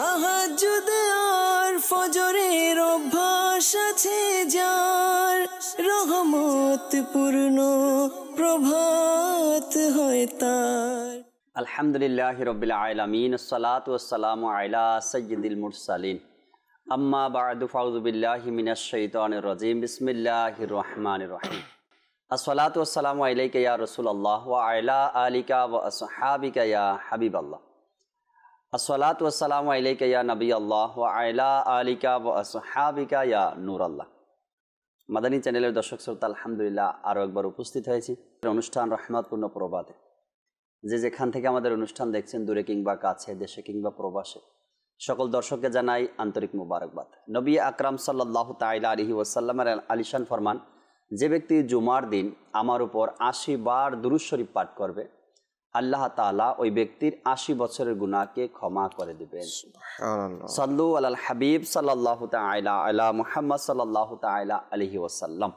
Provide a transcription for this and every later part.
তাহাজুদে আর ফজরের অভ্যাস আছে যার রহমত পূর্ণ প্রভাত হয় তার আলহামদুলিল্লাহ রবিল আলমিন সালাত ওসালাম আলা সৈয়দুল মুরসালিন আম্মা বাদু ফাউজুবিল্লাহ মিনাশ শৈতান রাজিম বিসমিল্লাহ রহমান রহিম আসসালাতু ওয়াসসালামু আলাইকা ইয়া আল্লাহ ওয়া আলা আলিকা ওয়া আসহাবিকা ইয়া হাবিবাল্লাহ আসলাত ওসালাম আলাইকা নবী আল্লাহ আয়লা আলিকা আসহাবিকা ইয়া নূর আল্লাহ মাদানী চ্যানেলের দর্শক শ্রোতা আলহামদুলিল্লাহ আরও একবার উপস্থিত হয়েছি অনুষ্ঠান রহমাতপূর্ণ প্রবাদে যে যেখান থেকে আমাদের অনুষ্ঠান দেখছেন দূরে কিংবা কাছে দেশে কিংবা প্রবাসে সকল দর্শককে জানাই আন্তরিক মুবারকবাদ নবী আকরাম সাল্লাহ তাইলা আলহি ওয়াসাল্লামের আলিশান ফরমান যে ব্যক্তি জুমার দিন আমার উপর আশি বার দুরুশ্বরী পাঠ করবে আল্লাহ তালা ওই ব্যক্তির আশি বছরের গুণাকে ক্ষমা করে দেবেন সাল্লু আল হাবিব সাল্লাহ তাইলা আল্লাহ মুহাম্মদ সাল্লাহ তাইলা আলহি ওসাল্লাম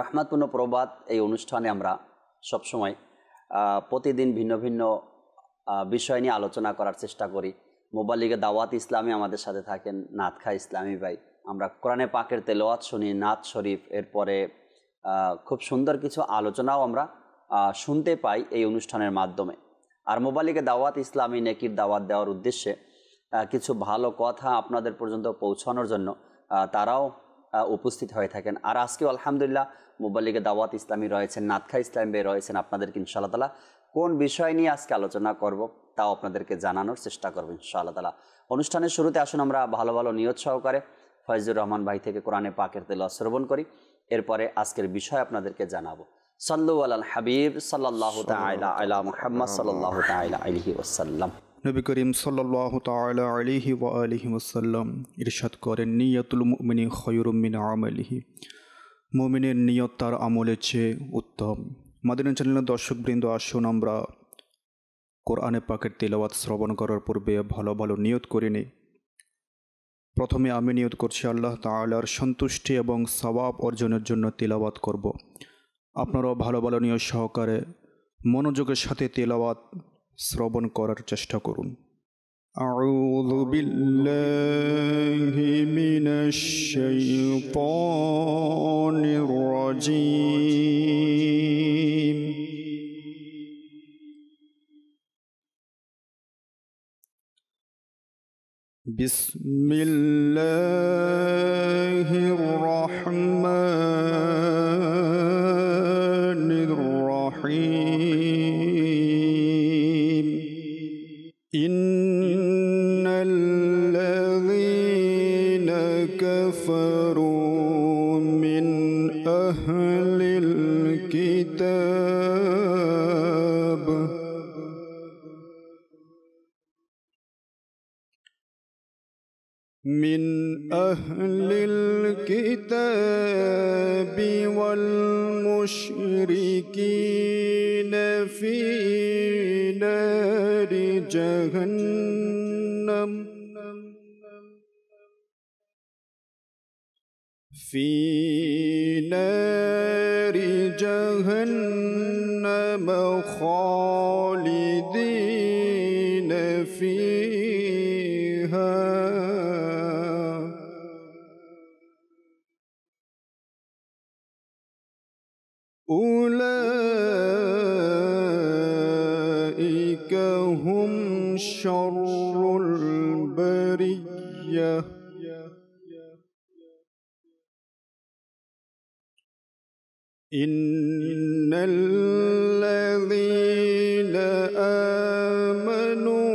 রহমাতপূর্ণ প্রবাদ এই অনুষ্ঠানে আমরা সবসময় প্রতিদিন ভিন্ন ভিন্ন বিষয় নিয়ে আলোচনা করার চেষ্টা করি মোবাইলিকে দাওয়াত ইসলামী আমাদের সাথে থাকেন নাতখা ইসলামী ভাই আমরা কোরআনে পাকের তেলোয়াত শুনি নাথ শরীফ এরপরে খুব সুন্দর কিছু আলোচনাও আমরা শুনতে পাই এই অনুষ্ঠানের মাধ্যমে আর মোবালিকে দাওয়াত ইসলামী নেকির দাওয়াত দেওয়ার উদ্দেশ্যে কিছু ভালো কথা আপনাদের পর্যন্ত পৌঁছানোর জন্য তারাও উপস্থিত হয়ে থাকেন আর আজকেও আলহামদুলিল্লাহ মোবালিকে দাওয়াত ইসলামী রয়েছেন নাতখা ইসলামী রয়েছেন আপনাদেরকে ইনশাআল্লাহ তালা কোন বিষয় নিয়ে আজকে আলোচনা করব তাও আপনাদেরকে জানানোর চেষ্টা করবো ইনশাআল্লাহ তালা অনুষ্ঠানের শুরুতে আসুন আমরা ভালো ভালো নিয়ত সহকারে ফয়জুর রহমান ভাই থেকে কোরআনে পাকের তেল শ্রবণ করি এরপরে আজকের বিষয় আপনাদেরকে জানাবো সাল্লু আল হাবিব নবী ইরশাদ করেন নিয়তুল মুমিনী নিয়ত তার আমলের চেয়ে উত্তম মাদিনা চ্যানেলের দর্শকবৃন্দ আসুন আমরা কোরআনে পাকের তেলাওয়াত শ্রবণ করার পূর্বে ভালো ভালো নিয়ত করে নিই প্রথমে আমি নিয়ত করছি আল্লাহ তালার সন্তুষ্টি এবং সবাব অর্জনের জন্য তেলাওয়াত করব। আপনারাও ভালো ভালো নিয়োগ সহকারে মনোযোগের সাথে তেলাওয়াত শ্রবণ করার চেষ্টা করুন أعوذ بالله من الشيطان الرجيم بسم الله الرحمن أهل الكتاب والمشركين في نار جهنم في نار جهنم خالد إن الذين آمنوا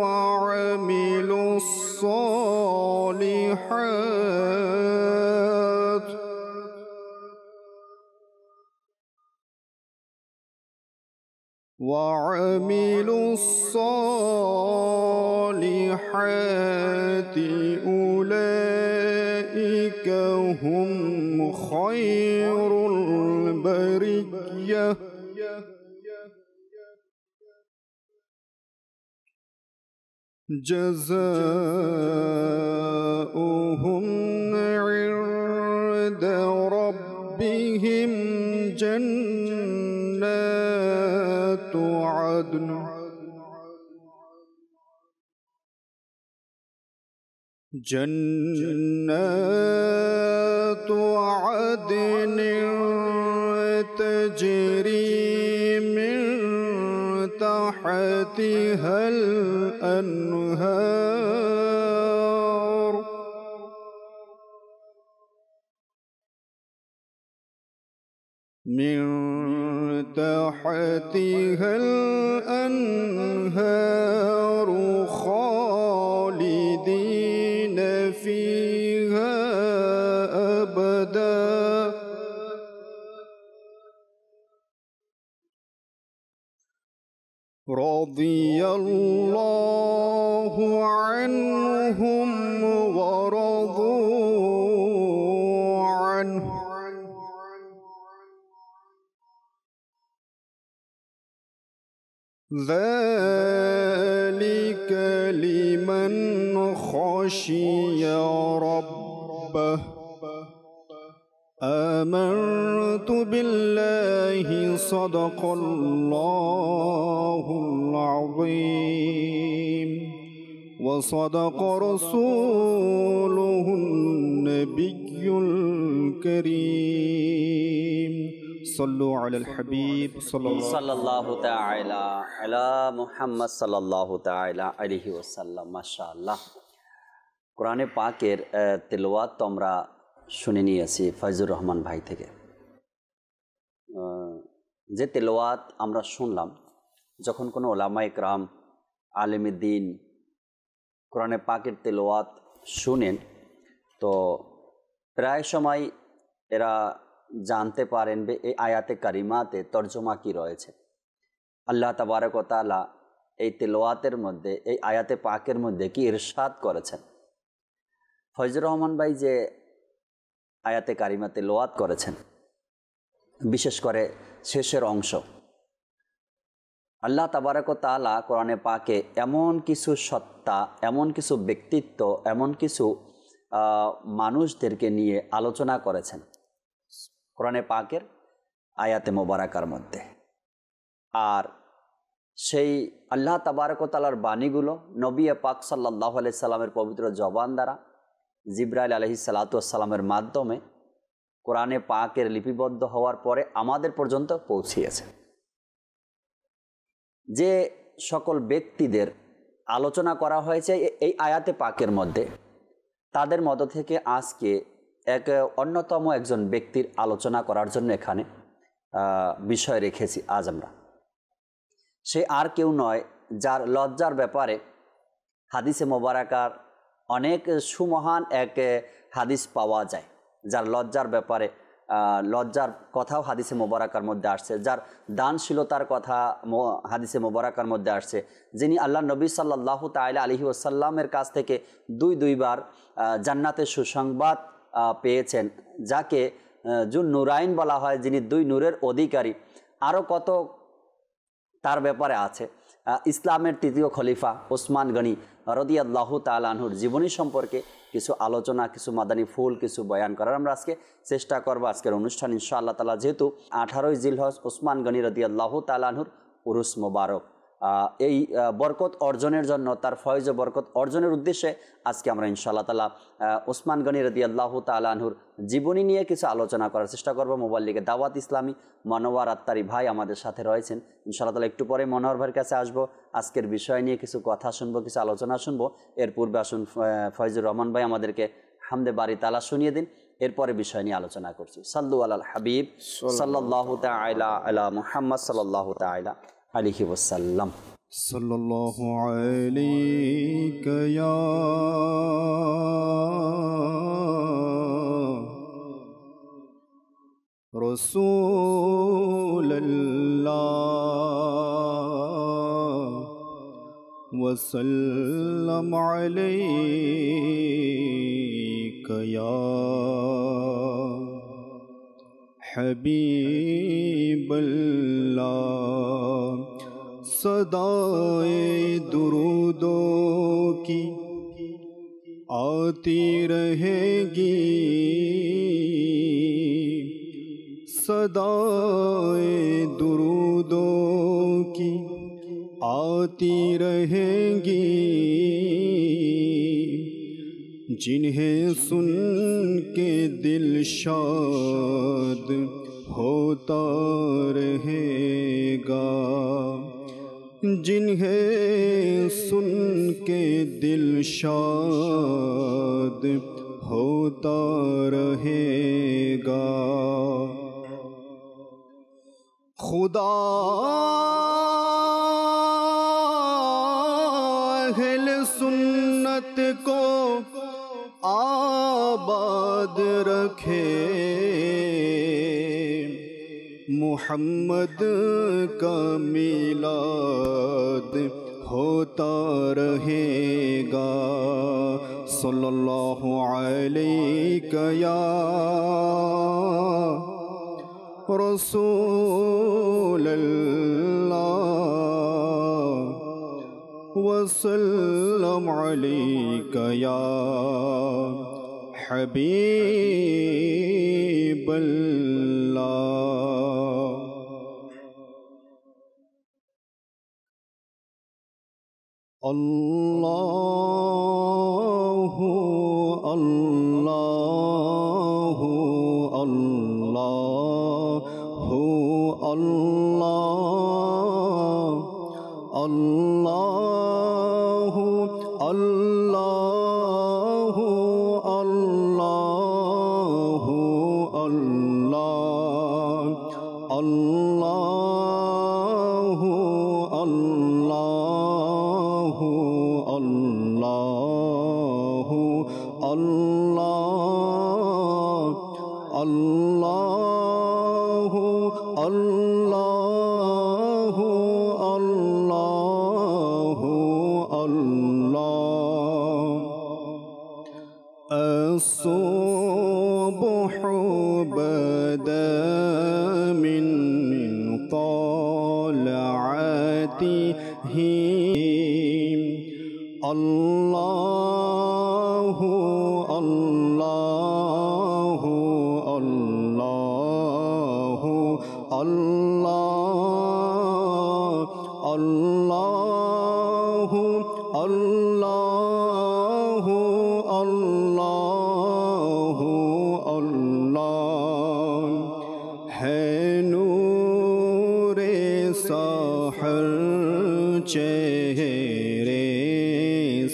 وعملوا الصالحات وعملوا الصالحات أولئك هم خير جزاؤهم عند ربهم جنات عدن جنات عدن تجري من تحتها الأنهار من تحتها الأنهار رضي الله عنهم ورضوا عنه ذلك لمن خشي ربه آمنت بالله صدق الله العظيم وصدق رسوله النبي الكريم صلوا على الحبيب صلى الله تعالى على محمد صلى الله تعالى عليه وسلم ما شاء الله قرآن پاکر تلوات تمرا শুনে নিয়েছি ফয়জুর রহমান ভাই থেকে যে তেলোয়াত আমরা শুনলাম যখন কোনো ওলামা ইকরাম দিন কোরআনে পাকের তেলোয়াত শুনেন তো প্রায় সময় এরা জানতে পারেন যে এই আয়াতে কারিমাতে তর্জমা কি রয়েছে আল্লাহ তাবারকতালা এই তেলোয়াতের মধ্যে এই আয়াতে পাকের মধ্যে কি ইরশাদ করেছেন ফজর রহমান ভাই যে আয়াতে কারিমাতে লোয়াত করেছেন বিশেষ করে শেষের অংশ আল্লাহ তাবারক তালা কোরআনে পাকে এমন কিছু সত্তা এমন কিছু ব্যক্তিত্ব এমন কিছু মানুষদেরকে নিয়ে আলোচনা করেছেন কোরআনে পাকের আয়াতে মোবারাকার মধ্যে আর সেই আল্লাহ তাবারকতালার বাণীগুলো নবী পাক সাল্লাহ আলাইসাল্লামের পবিত্র জবান দ্বারা জিব্রাইল আলহি সালাতুসাল্লামের মাধ্যমে কোরআনে পাকের লিপিবদ্ধ হওয়ার পরে আমাদের পর্যন্ত পৌঁছিয়েছে যে সকল ব্যক্তিদের আলোচনা করা হয়েছে এই আয়াতে পাকের মধ্যে তাদের মধ্য থেকে আজকে এক অন্যতম একজন ব্যক্তির আলোচনা করার জন্য এখানে বিষয় রেখেছি আজ আমরা সে আর কেউ নয় যার লজ্জার ব্যাপারে হাদিসে মোবারাকার অনেক সুমহান এক হাদিস পাওয়া যায় যার লজ্জার ব্যাপারে লজ্জার কথাও হাদিসে মোবারাকার মধ্যে আসছে যার দানশীলতার কথা হাদিসে মোবারাকার মধ্যে আসছে যিনি আল্লাহ নবী সাল্লাহ তাইল আলহি ওসাল্লামের কাছ থেকে দুই দুইবার জান্নাতের সুসংবাদ পেয়েছেন যাকে জুন নুরাইন বলা হয় যিনি দুই নূরের অধিকারী আরও কত তার ব্যাপারে আছে ইসলামের তৃতীয় খলিফা ওসমান গণি রদিয়াল্লাহ তালানহুর জীবনী সম্পর্কে কিছু আলোচনা কিছু মাদানী ফুল কিছু বয়ান করার আমরা আজকে চেষ্টা করবো আজকের অনুষ্ঠান ইনশা আল্লাহ তালা যেহেতু আঠারোই জিলহজ ওসমান গনি রদিয়াল্লাহ তালানহুর উরুস মোবারক এই বরকত অর্জনের জন্য তার ফয়জ বরকত অর্জনের উদ্দেশ্যে আজকে আমরা ইনশাআল্লাহ তালা ওসমান গনি রদি আল্লাহ তালাহুর জীবনী নিয়ে কিছু আলোচনা করার চেষ্টা করবো মোবাইল লিগে দাওয়াত ইসলামী মনোয়ার আত্মারি ভাই আমাদের সাথে রয়েছেন ইনশাল্লাহ তালা একটু পরে মনোয়ার ভাইয়ের কাছে আসব আজকের বিষয় নিয়ে কিছু কথা শুনবো কিছু আলোচনা শুনবো এর পূর্বে আসুন ফয়জুর রহমান ভাই আমাদেরকে হামদে বাড়ি তালা শুনিয়ে দিন এরপরে বিষয় নিয়ে আলোচনা করছি সাল্লু আল হাবিব সাল্লাহ তাহ আলা মুহাম্মদ সাল্লাহ তাইলা عليه وسلم صلى الله عليك يا رسول الله وسلم عليك يا حبیب اللہ صدائے درودوں کی آتی رہے گی صدائے درودوں کی آتی رہے گی جنہیں سن کے دل شاد ہوتا رہے گا جنہیں سن کے دل شاد ہوتا رہے گا خدا یاد رکھے محمد کا میلاد ہوتا رہے گا صلی اللہ علیہ یا رسول اللہ وسلم وصول یا حبیب اللہ اللہ اللہ اللہ اللہ اللہ الله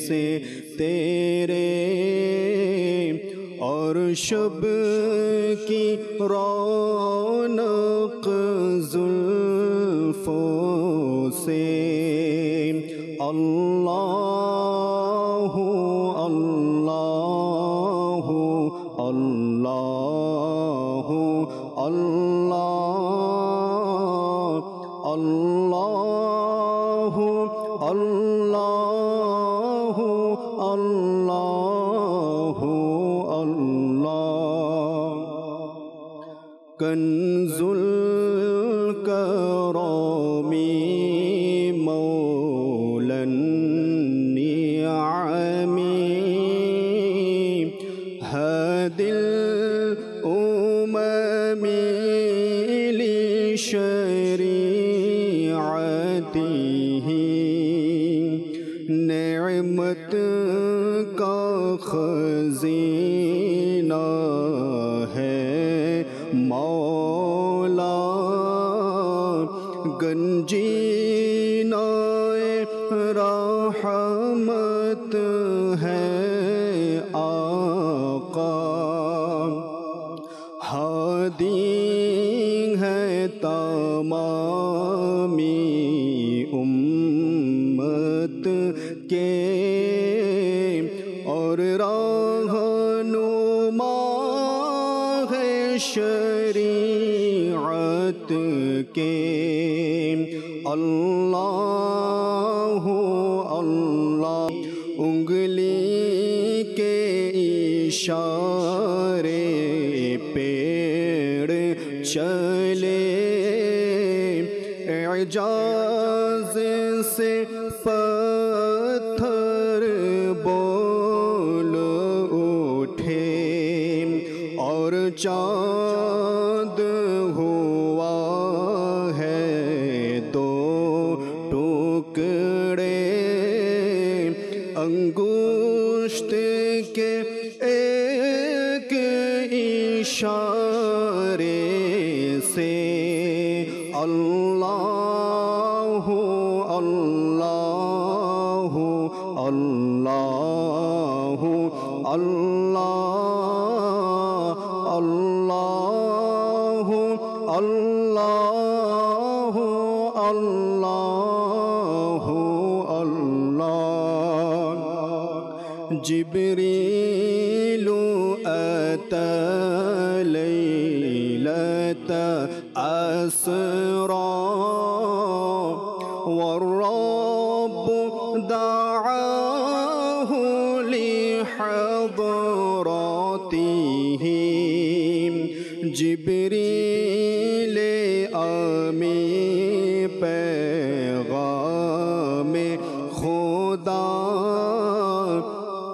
से तेरे और शब की रौनक जुल्फों से अल्लाह الله الله الله الله الله جبريل أتى ليلة أسرار جبریل آمی پیغام خدا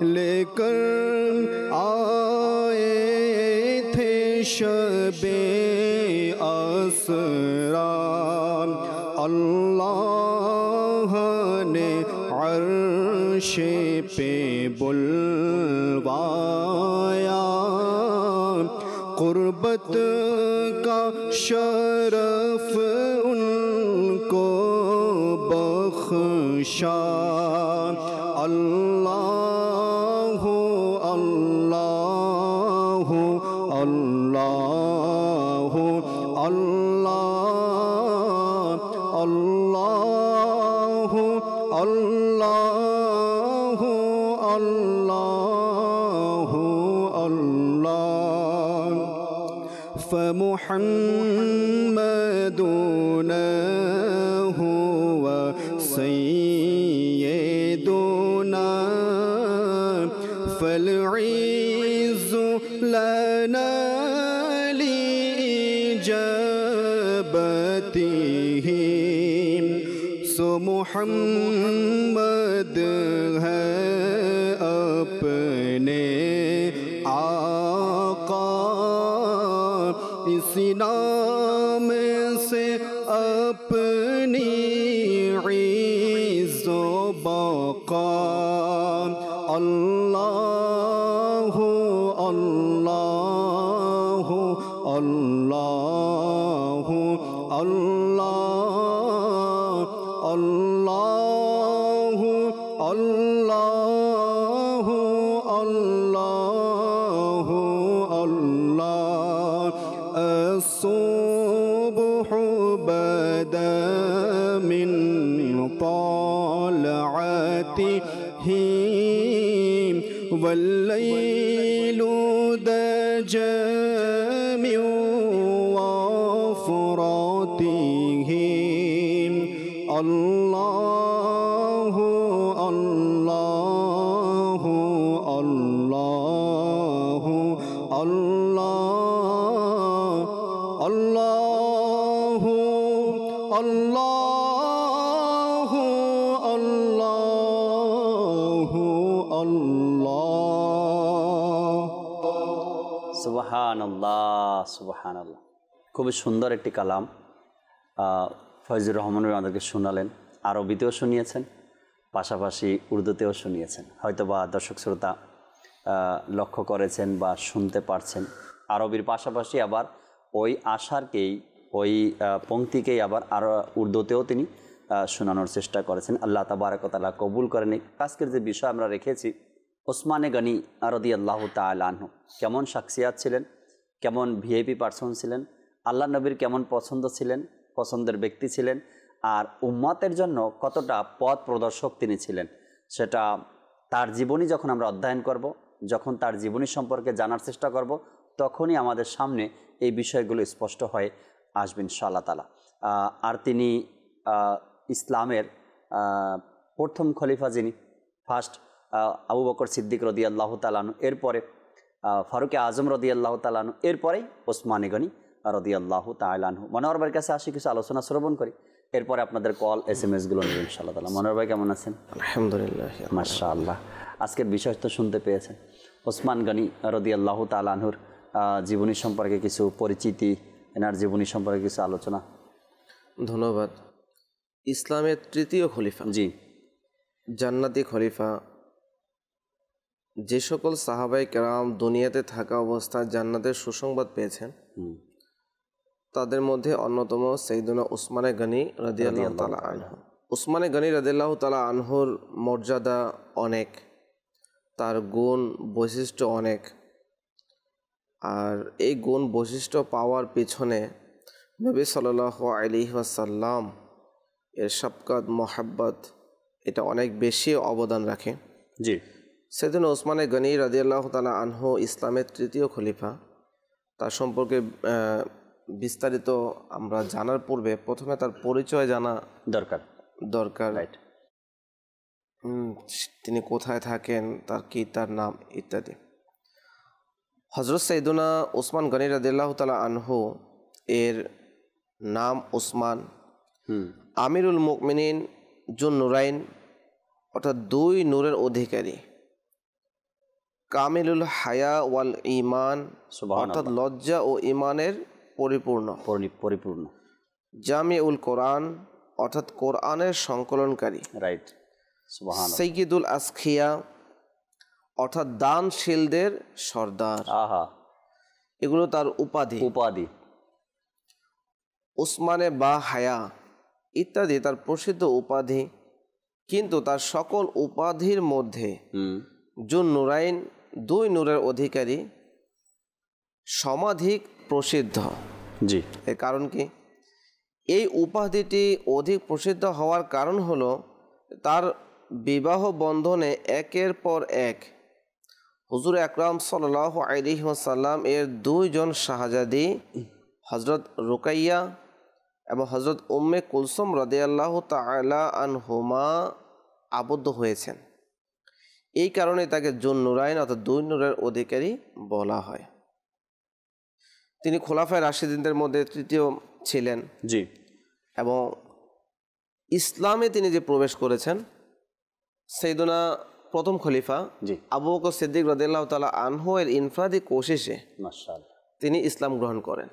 لے کر آئے تھے شب اسرام اللہ نے عرش پہ بل کا شرف ان کو بخشا اللہ محمدنا هو سيدنا فالعز لنا لإجابته سو محمد الصبح بدا من طالعته والليل دجى من وفراته الله খুবই সুন্দর একটি কালাম ফয়জুর রহমান আমাদেরকে শোনালেন আরবিতেও শুনিয়েছেন পাশাপাশি উর্দুতেও শুনিয়েছেন হয়তো বা দর্শক শ্রোতা লক্ষ্য করেছেন বা শুনতে পারছেন আরবির পাশাপাশি আবার ওই আশারকেই ওই পংক্তিকেই আবার আরও উর্দুতেও তিনি শোনানোর চেষ্টা করেছেন আল্লাহ তাবারকতালা কবুল করেনি আজকের যে বিষয় আমরা রেখেছি ওসমানে গনি আরদি আল্লাহ তালাহ কেমন সাক্ষিয়াত ছিলেন কেমন ভিআইপি পার্সন ছিলেন আল্লাহ নবীর কেমন পছন্দ ছিলেন পছন্দের ব্যক্তি ছিলেন আর উম্মতের জন্য কতটা পথ প্রদর্শক তিনি ছিলেন সেটা তার জীবনী যখন আমরা অধ্যয়ন করব যখন তার জীবনী সম্পর্কে জানার চেষ্টা করব তখনই আমাদের সামনে এই বিষয়গুলো স্পষ্ট হয়ে আসবেন সাল্লা তালা আর তিনি ইসলামের প্রথম খলিফা যিনি ফার্স্ট আবু বকর সিদ্দিক রদিয়াল্লাহ তালানু এরপরে ফারুকে আজম রদিয়াল্লাহ তালানু এরপরেই ওসমানী গনি রদি আল্লাহ তাইলানহু মনোহর ভাইয়ের কাছে আসি কিছু আলোচনা শ্রবণ করি এরপরে আপনাদের কল এস এম এসগুলো গুলো ইনশাল্লাহ তালা মনোহর ভাই কেমন আছেন আলহামদুলিল্লাহ মাসা আল্লাহ আজকের বিষয় তো শুনতে পেয়েছেন ওসমান গনি রদি আল্লাহ তালানহুর জীবনী সম্পর্কে কিছু পরিচিতি এনার জীবনী সম্পর্কে কিছু আলোচনা ধন্যবাদ ইসলামের তৃতীয় খলিফা জি জান্নাতি খলিফা যে সকল সাহাবাই কেরাম দুনিয়াতে থাকা অবস্থায় জান্নাতের সুসংবাদ পেয়েছেন তাদের মধ্যে অন্যতম সঈদুনা উসমানে গনি রাদিয়াল্লাহ তালা আনহু উসমানে গনি রাদিল্লাহ তালা আনহুর মর্যাদা অনেক তার গুণ বৈশিষ্ট্য অনেক আর এই গুণ বৈশিষ্ট্য পাওয়ার পেছনে নবী সাল আলি ওয়াসাল্লাম এর সবকাত মোহাব্বত এটা অনেক বেশি অবদান রাখে জি সেদিন ওসমানে গনি রাজিয়াল্লাহ তালা আনহু ইসলামের তৃতীয় খলিফা তার সম্পর্কে বিস্তারিত আমরা জানার পূর্বে প্রথমে তার পরিচয় জানা দরকার দরকার রাইট তিনি কোথায় থাকেন তার কি তার নাম ইত্যাদি হজরত সৈদুনা ওসমান গনি রাদিল্লাহ তালা আনহু এর নাম ওসমান আমিরুল মুকমিনিন জুন নুরাইন অর্থাৎ দুই নূরের অধিকারী কামিলুল হায়া ওয়াল ইমান অর্থাৎ লজ্জা ও ইমানের পরিপূর্ণ পরিপূর্ণ জামে উল কোরআন অর্থাৎ কোরআনের সংকলনকারী রাইট সৈকিদুল আসখিয়া অর্থাৎ দানশীলদের সর্দার আহা এগুলো তার উপাধি উপাধি উসমানে বা হায়া ইত্যাদি তার প্রসিদ্ধ উপাধি কিন্তু তার সকল উপাধির মধ্যে জুন নুরাইন দুই নূরের অধিকারী সমাধিক প্রসিদ্ধ জি এর কারণ কি এই উপাধিটি অধিক প্রসিদ্ধ হওয়ার কারণ হলো তার বিবাহ বন্ধনে একের পর এক হুজুর আকরাম সাল আলিহাসাল্লাম এর দুইজন শাহজাদি হজরত রুকাইয়া এবং হজরত উম্মে কুলসুম রদেয়াল্লাহ তালা হুমা আবদ্ধ হয়েছেন এই কারণে তাকে জুন নুরাইন অর্থাৎ দুই নুরের অধিকারী বলা হয় তিনি খোলাফায় রাশিদিনদের মধ্যে তৃতীয় ছিলেন জি এবং ইসলামে তিনি যে প্রবেশ করেছেন সেইদনা প্রথম খলিফা জি আবু বকর সিদ্দিক রদিল্লাহ তালা আনহু এর ইনফ্রাদি কোশিসে তিনি ইসলাম গ্রহণ করেন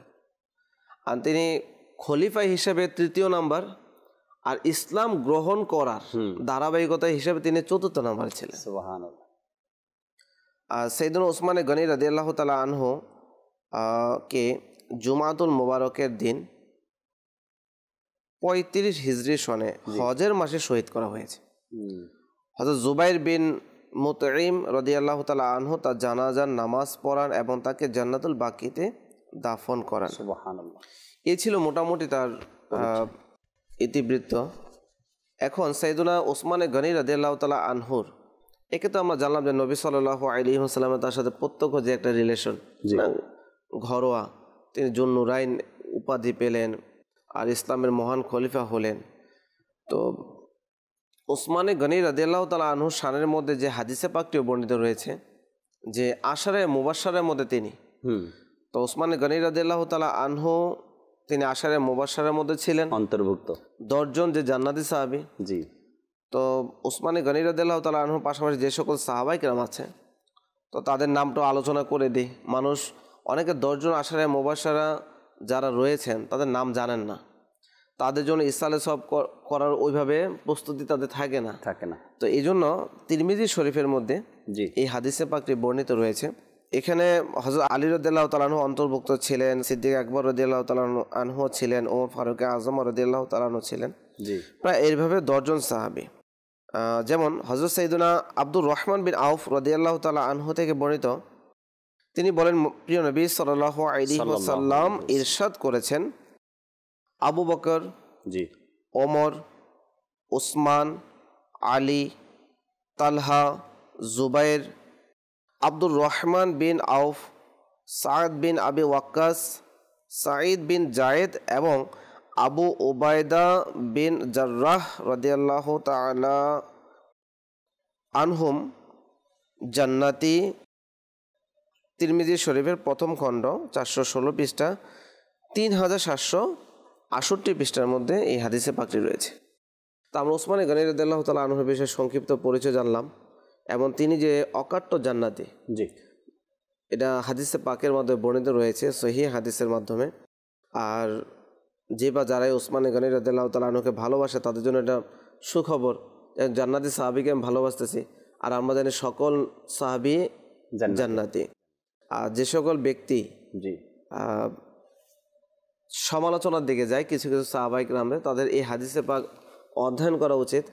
আর তিনি খলিফা হিসেবে তৃতীয় নাম্বার আর ইসলাম গ্রহণ করার ধারাবাহিকতা হিসেবে তিনি চতুর্থ নাম্বার ছিলেন আর সেইদিন ওসমানে গনি রাজি আল্লাহ তালা আনহু কে জুমাতুল মোবারকের দিন পঁয়ত্রিশ হিজরি সনে হজের মাসে শহীদ করা হয়েছে হজরত জুবাইর বিন মুতঈম রদিয়াল্লাহ তালা আনহু তার জানাজার নামাজ পড়ান এবং তাকে জান্নাতুল বাকিতে দাফন করান এ ছিল মোটামুটি তার ইতিবৃত্ত এখন সাইদুল্লাহ ওসমানে গনি রদিয়াল্লাহ তালা আনহুর একে তো আমরা জানলাম যে নবী সাল্লাহ আলী সাল্লামের তার সাথে প্রত্যক্ষ যে একটা রিলেশন ঘরোয়া তিনি জুন নুরাইন উপাধি পেলেন আর ইসলামের মহান খলিফা হলেন তো ওসমানে গনির রাজিয়াল্লাহ তালা আনহু শানের মধ্যে যে হাদিসে পাকটিও বর্ণিত রয়েছে যে আশারে মুবাসারের মধ্যে তিনি তো ওসমানে গনির রাজিয়াল্লাহ তালা আনহু তিনি আশারে মুবাসারের মধ্যে ছিলেন অন্তর্ভুক্ত দশজন যে জান্নাতি সাহাবি জি তো ওসমানে গনির রাজিয়াল্লাহ তালা আনহুর পাশাপাশি যে সকল সাহাবাই আছে তো তাদের নামটা আলোচনা করে দিই মানুষ অনেকে দশজন আসারে মোবাসারা যারা রয়েছেন তাদের নাম জানেন না তাদের জন্য ইসালে সব করার ওইভাবে প্রস্তুতি তাদের থাকে না থাকে না তো এই জন্য তিরমিজি শরীফের মধ্যে জি এই হাদিসে পাকটি বর্ণিত রয়েছে এখানে হজরত আলী রদুল্লাহ তালানহ অন্তর্ভুক্ত ছিলেন সিদ্দিক আকবর রদুল্লাহ তালাহ আনহু ছিলেন ওমর ফারুক আজম রদুল্লাহ তালাহ ছিলেন জি প্রায় এইভাবে দশজন সাহাবি যেমন হজরত সঈদুনা আব্দুর রহমান বিন আউফ রদিয়াল্লাহ তালা আনহু থেকে বর্ণিত তিনি বলেন প্রিয় নবী সাল্লাহ সাল্লাম ইরশাদ করেছেন আবু বকর জি ওমর ওসমান আলী তালহা জুবাইর আব্দুর রহমান বিন আউফ সাদ বিন আবি ওয়াক্কাস সাঈদ বিন জায়েদ এবং আবু ওবায়দা বিন জার্রাহ রদিয়াল্লাহ তালা আনহুম জান্নাতি তিরমিজি শরীফের প্রথম খণ্ড চারশো ষোলো পৃষ্ঠা তিন হাজার সাতশো আষট্টি পৃষ্ঠার মধ্যে এই হাদিসে পাকড়ি রয়েছে তা আমরা ওসমান গনি রদাল্লাহ তালা আনহর বিষয়ে সংক্ষিপ্ত পরিচয় জানলাম এবং তিনি যে অকাট্য জান্নাতি জি এটা হাদিসে পাকের মধ্যে বর্ণিত রয়েছে সহি হাদিসের মাধ্যমে আর যে বা যারাই ওসমান গনি রদাল্লাহ তালা আনহকে ভালোবাসে তাদের জন্য এটা সুখবর জান্নাতি সাহাবিকে আমি ভালোবাসতেছি আর আমরা জানি সকল সাহাবি জান্নাতি যে সকল ব্যক্তি জি সমালোচনার দিকে যায় কিছু কিছু সাহাবাহিক নামে তাদের এই হাদিসে পাক অধ্যয়ন করা উচিত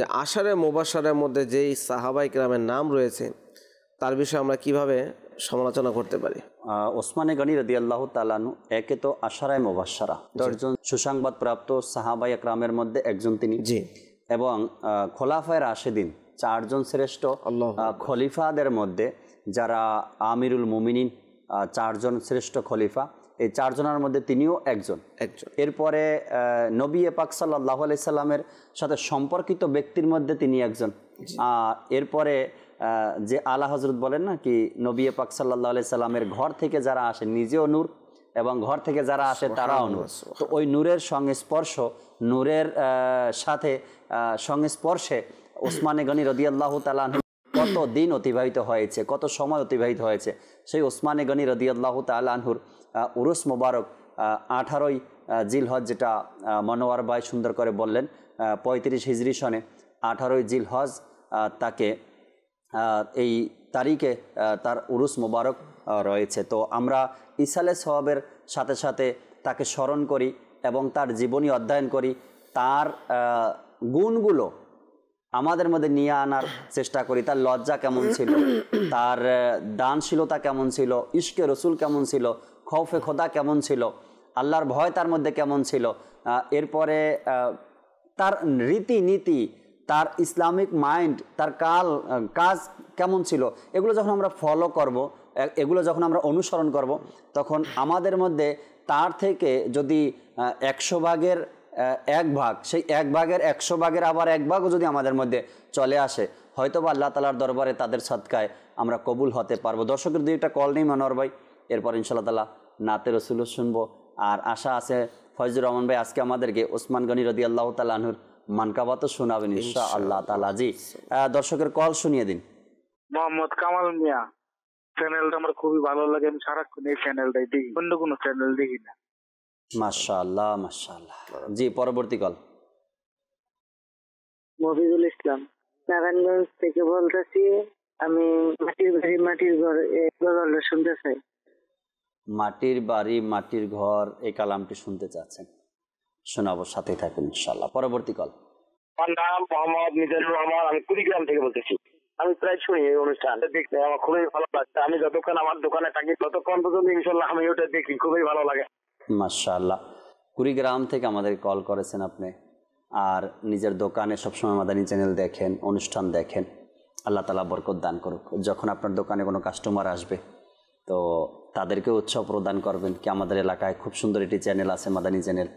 যে আষাঢ়ে মোবাসারের মধ্যে যেই সাহাবাই গ্রামের নাম রয়েছে তার বিষয়ে আমরা কিভাবে সমালোচনা করতে পারি ওসমানে গানি রদি আল্লাহ তালানু একে তো আশারায় মোবাসারা দশজন সুসংবাদ প্রাপ্ত সাহাবাই একরামের মধ্যে একজন তিনি জি এবং খোলাফায় রাশেদিন চারজন শ্রেষ্ঠ খলিফাদের মধ্যে যারা আমিরুল মুমিনিন চারজন শ্রেষ্ঠ খলিফা এই চারজনের মধ্যে তিনিও একজন একজন এরপরে নবী এপাক সাল্লাহ আলি সাল্লামের সাথে সম্পর্কিত ব্যক্তির মধ্যে তিনি একজন এরপরে যে আলা হজরত বলেন না কি নবী এপাক সাল্লাহ আলি সাল্লামের ঘর থেকে যারা আসে নিজেও নূর এবং ঘর থেকে যারা আসে তারাও নূর তো ওই নূরের সংস্পর্শ নূরের সাথে সংস্পর্শে ওসমানে গনি রদিয়াল্লাহ তালাহ কত দিন অতিবাহিত হয়েছে কত সময় অতিবাহিত হয়েছে সেই ওসমানে গনি রদিয়াল্লাহ তালহুর উরুস মোবারক আঠারোই জিলহজ যেটা মনোয়ার ভাই সুন্দর করে বললেন পঁয়ত্রিশ হিজরি সনে আঠারোই জিলহজ তাকে এই তারিখে তার উরুস মোবারক রয়েছে তো আমরা ইসালে সোহাবের সাথে সাথে তাকে স্মরণ করি এবং তার জীবনী অধ্যয়ন করি তার গুণগুলো আমাদের মধ্যে নিয়ে আনার চেষ্টা করি তার লজ্জা কেমন ছিল তার দানশীলতা কেমন ছিল ইশকে রসুল কেমন ছিল খৌফে খোদা কেমন ছিল আল্লাহর ভয় তার মধ্যে কেমন ছিল এরপরে তার রীতিনীতি তার ইসলামিক মাইন্ড তার কাল কাজ কেমন ছিল এগুলো যখন আমরা ফলো করব এগুলো যখন আমরা অনুসরণ করব তখন আমাদের মধ্যে তার থেকে যদি একশো ভাগের এক ভাগ সেই এক ভাগের একশো ভাগের আবার এক ভাগও যদি আমাদের মধ্যে চলে আসে হয়তো বা আল্লাহ তালার দরবারে তাদের সৎকায় আমরা কবুল হতে পারবো দর্শকের দুই একটা কল নেই মনোহর ভাই এরপর ইনশাল্লাহ তালা নাতের রসুল শুনবো আর আশা আছে ফয়জুর রহমান ভাই আজকে আমাদেরকে ওসমান গনি রদি আল্লাহ তালুর মানকাবা শোনাবেন ইনশা আল্লাহ তালা জি দর্শকের কল শুনিয়ে দিন মোহাম্মদ কামাল মিয়া চ্যানেলটা আমার খুবই ভালো লাগে আমি সারাক্ষণ এই চ্যানেলটাই দেখি অন্য কোনো চ্যানেল দেখি না মাশাল্লাহ মাশাল্লাহ জি পরবর্তী কল মফিজুল ইসলাম নারায়ণগঞ্জ থেকে বলতেছি আমি মাটির বাড়ি মাটির ঘর এই শুনতে চাই মাটির বাড়ি মাটির ঘর এই কালামটি শুনতে চাচ্ছেন শোনাবো সাথে থাকুন ইনশাল্লাহ পরবর্তী কল আমার নাম মোহাম্মদ মিজানুর রহমান আমি কুড়িগ্রাম থেকে বলতেছি আমি প্রায় শুনি এই অনুষ্ঠান দেখতে আমার খুবই ভালো লাগছে আমি যতক্ষণ আমার দোকানে থাকি ততক্ষণ পর্যন্ত ইনশাল্লাহ আমি ওটা দেখি খুবই ভালো লাগে মাশাল্লাহ কুড়িগ্রাম থেকে আমাদের কল করেছেন আপনি আর নিজের দোকানে সবসময় মাদানি চ্যানেল দেখেন অনুষ্ঠান দেখেন আল্লাহ তালা বরকত দান করুক যখন আপনার দোকানে কোনো কাস্টমার আসবে তো তাদেরকে উৎসাহ প্রদান করবেন কি আমাদের এলাকায় খুব সুন্দর একটি চ্যানেল আছে মাদানি চ্যানেল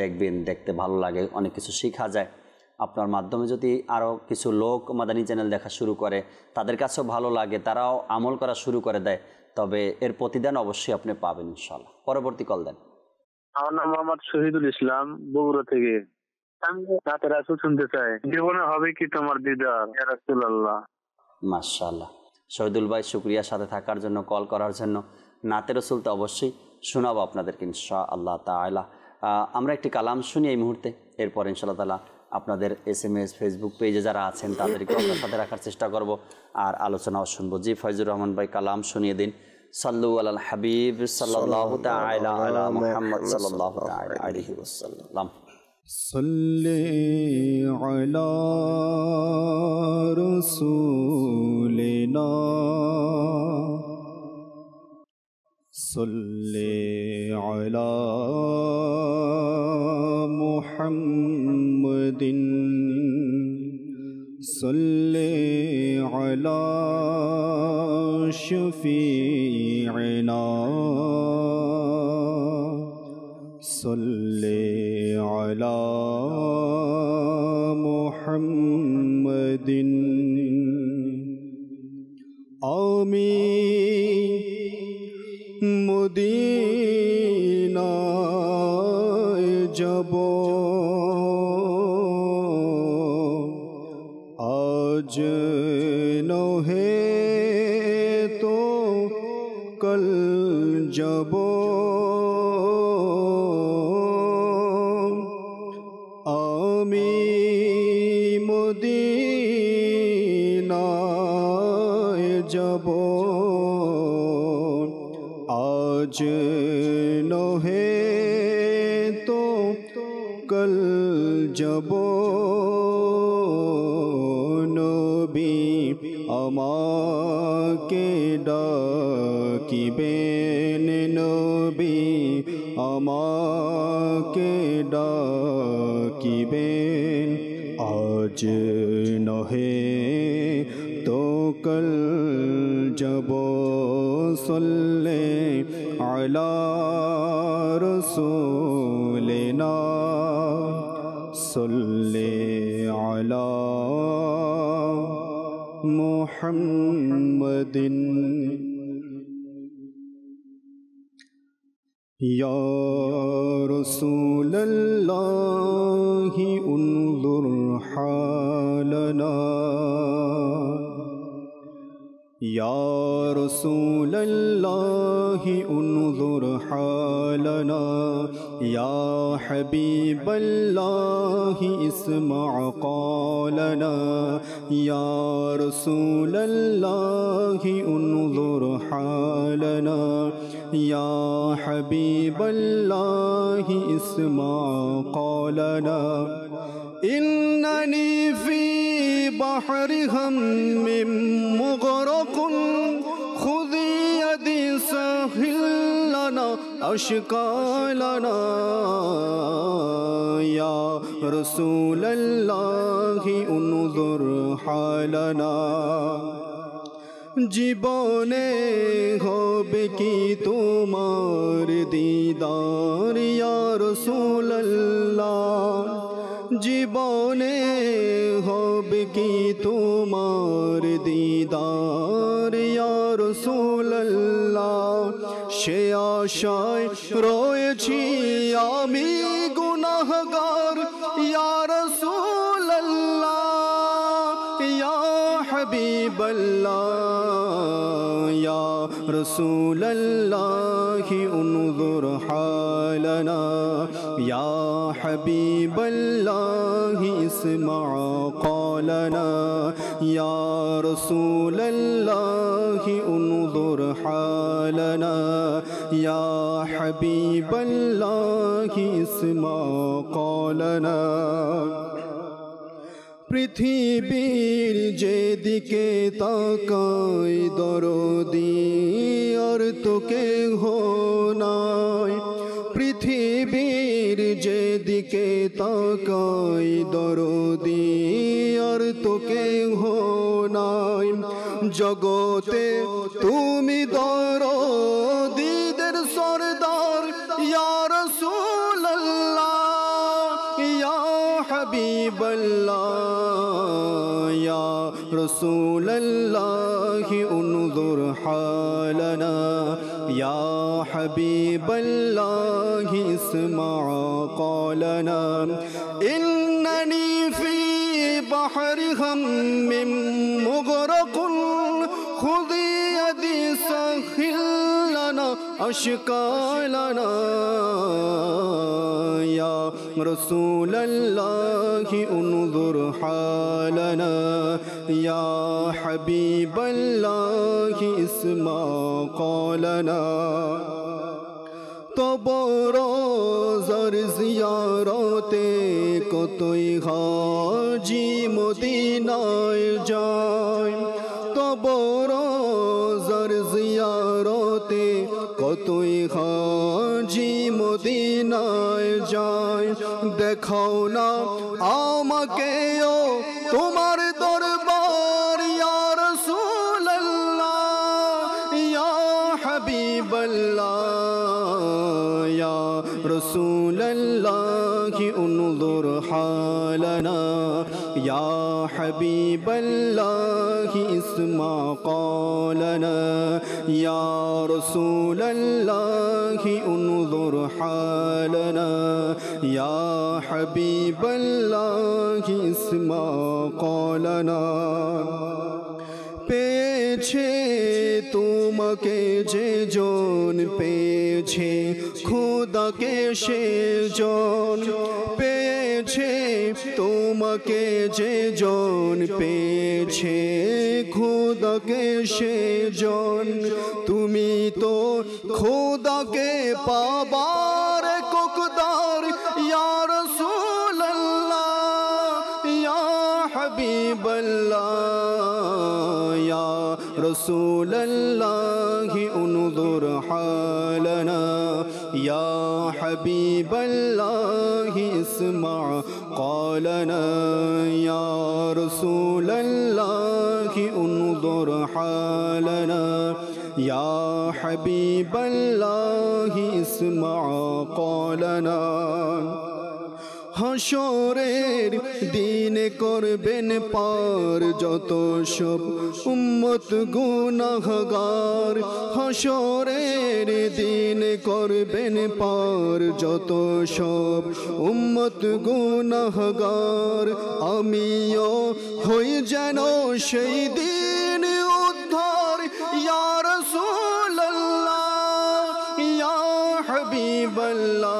দেখবেন দেখতে ভালো লাগে অনেক কিছু শেখা যায় আপনার মাধ্যমে যদি আরও কিছু লোক মাদানি চ্যানেল দেখা শুরু করে তাদের কাছেও ভালো লাগে তারাও আমল করা শুরু করে দেয় তবে এর প্রতিদান অবশ্যই আপনি পাবেন ইনশাল্লাহ পরবর্তী কল দেন আমার নাম মোহাম্মদ শহীদুল ইসলাম বগুড়া থেকে শুনতে চাই জীবনে হবে কি তোমার দিদার মাশাল্লাহ শহীদুল ভাই সাথে থাকার জন্য কল করার জন্য নাতে রসুল তো অবশ্যই শোনাবো আপনাদেরকে ইনশা আল্লাহ তালা আমরা একটি কালাম শুনি এই মুহূর্তে এরপর ইনশাল্লাহ তালা আপনাদের এস এম এস ফেসবুক পেজে যারা আছেন তাদেরকে আপনার সাথে রাখার চেষ্টা করব আর আলোচনাও শুনবো জি ফয়জুর রহমান ভাই কালাম শুনিয়ে দিন সাল্লু আল হাবিব সাল্লাহ মোহাম্মদ সাল্লাহ আলহি على رسولنا صل على محمد دن صلی علی شفیعنا صلی علی محمد آمین مدینہ جبو جہ تو کل جبو آمی مدینہ جبو آج نو ہے تو کل جب بین نبی اما کے دین اج ن تکل جبو سن لے آسون سن لے آ محمد يا رسول الله انظر حالنا يا رسول الله انظر حالنا يا حبيب الله اسمع قالنا يا رسول الله انظر حالنا يا حبيب الله اسمع قالنا إنني في بحر هم أشقالنا يا رسول الله انظر حالنا জীবনে হবে কি তোমার দিদার রসুল্লাহ জীবনে হবে কি তোমার দিদার آشائے روئے چھی آمی گناہ گار یا رسول اللہ یا حبیب ہبی بلہ یارسوللہ ہن انظر حالنا یا ہبی بلہ ہی یا رسول اللہ حالنا يا حبيب الله اسمع قالنا পৃথিবীর যেদিকে তাকাই দরদি আর তোকে নাই পৃথিবীর যেদিকে তাকাই দরদি আর তোকে হয় جگوتے تم دید دیدر سردار یا اللہ یا حبیب اللہ یا رسول اللہ ہی حالنا یا حبیب اللہ ہی سما اننی فی فی غم ہم اشکال یا رسول اللہ انظر حالنا یا حبیب اللہ اسما قولنا تو بورو زر زیارتے کو تو جی مدینہ جان تھی ہی মদিনায় نائ দেখাও نا آم کے تم دور بار یا رسول اللہ یا حبی بلہ یا رسو لہ ان دور حالنا یا حبیب اللہ اسمع اس ماں یا رسول اللہ انظر حالنا یا حبیب اللہ اسما قولنا پیچھے تم کے جے جون پیچھے خدا کے شے جون پیچھے পেছে তোমাকে যে জন পেয়েছে খুদকে সে জন তুমি তো খুদকে পাবার কুকদার ইয়ার রসুল হি অনুদুর হালনা হবি বল্লা اسمع قال يا رسول الله انظر حالنا يا حبيب الله اسمع قالنا হাসরের দিনে করবেন পার যত সব উম্মত গুনাহগার হাসরের দিনে করবেন পার যত সব উম্মত গুনাহগার আমিও হই যেন সেই দিন উদ্ধার ইয়ার সোল্লা ইয়া হবিবল্লা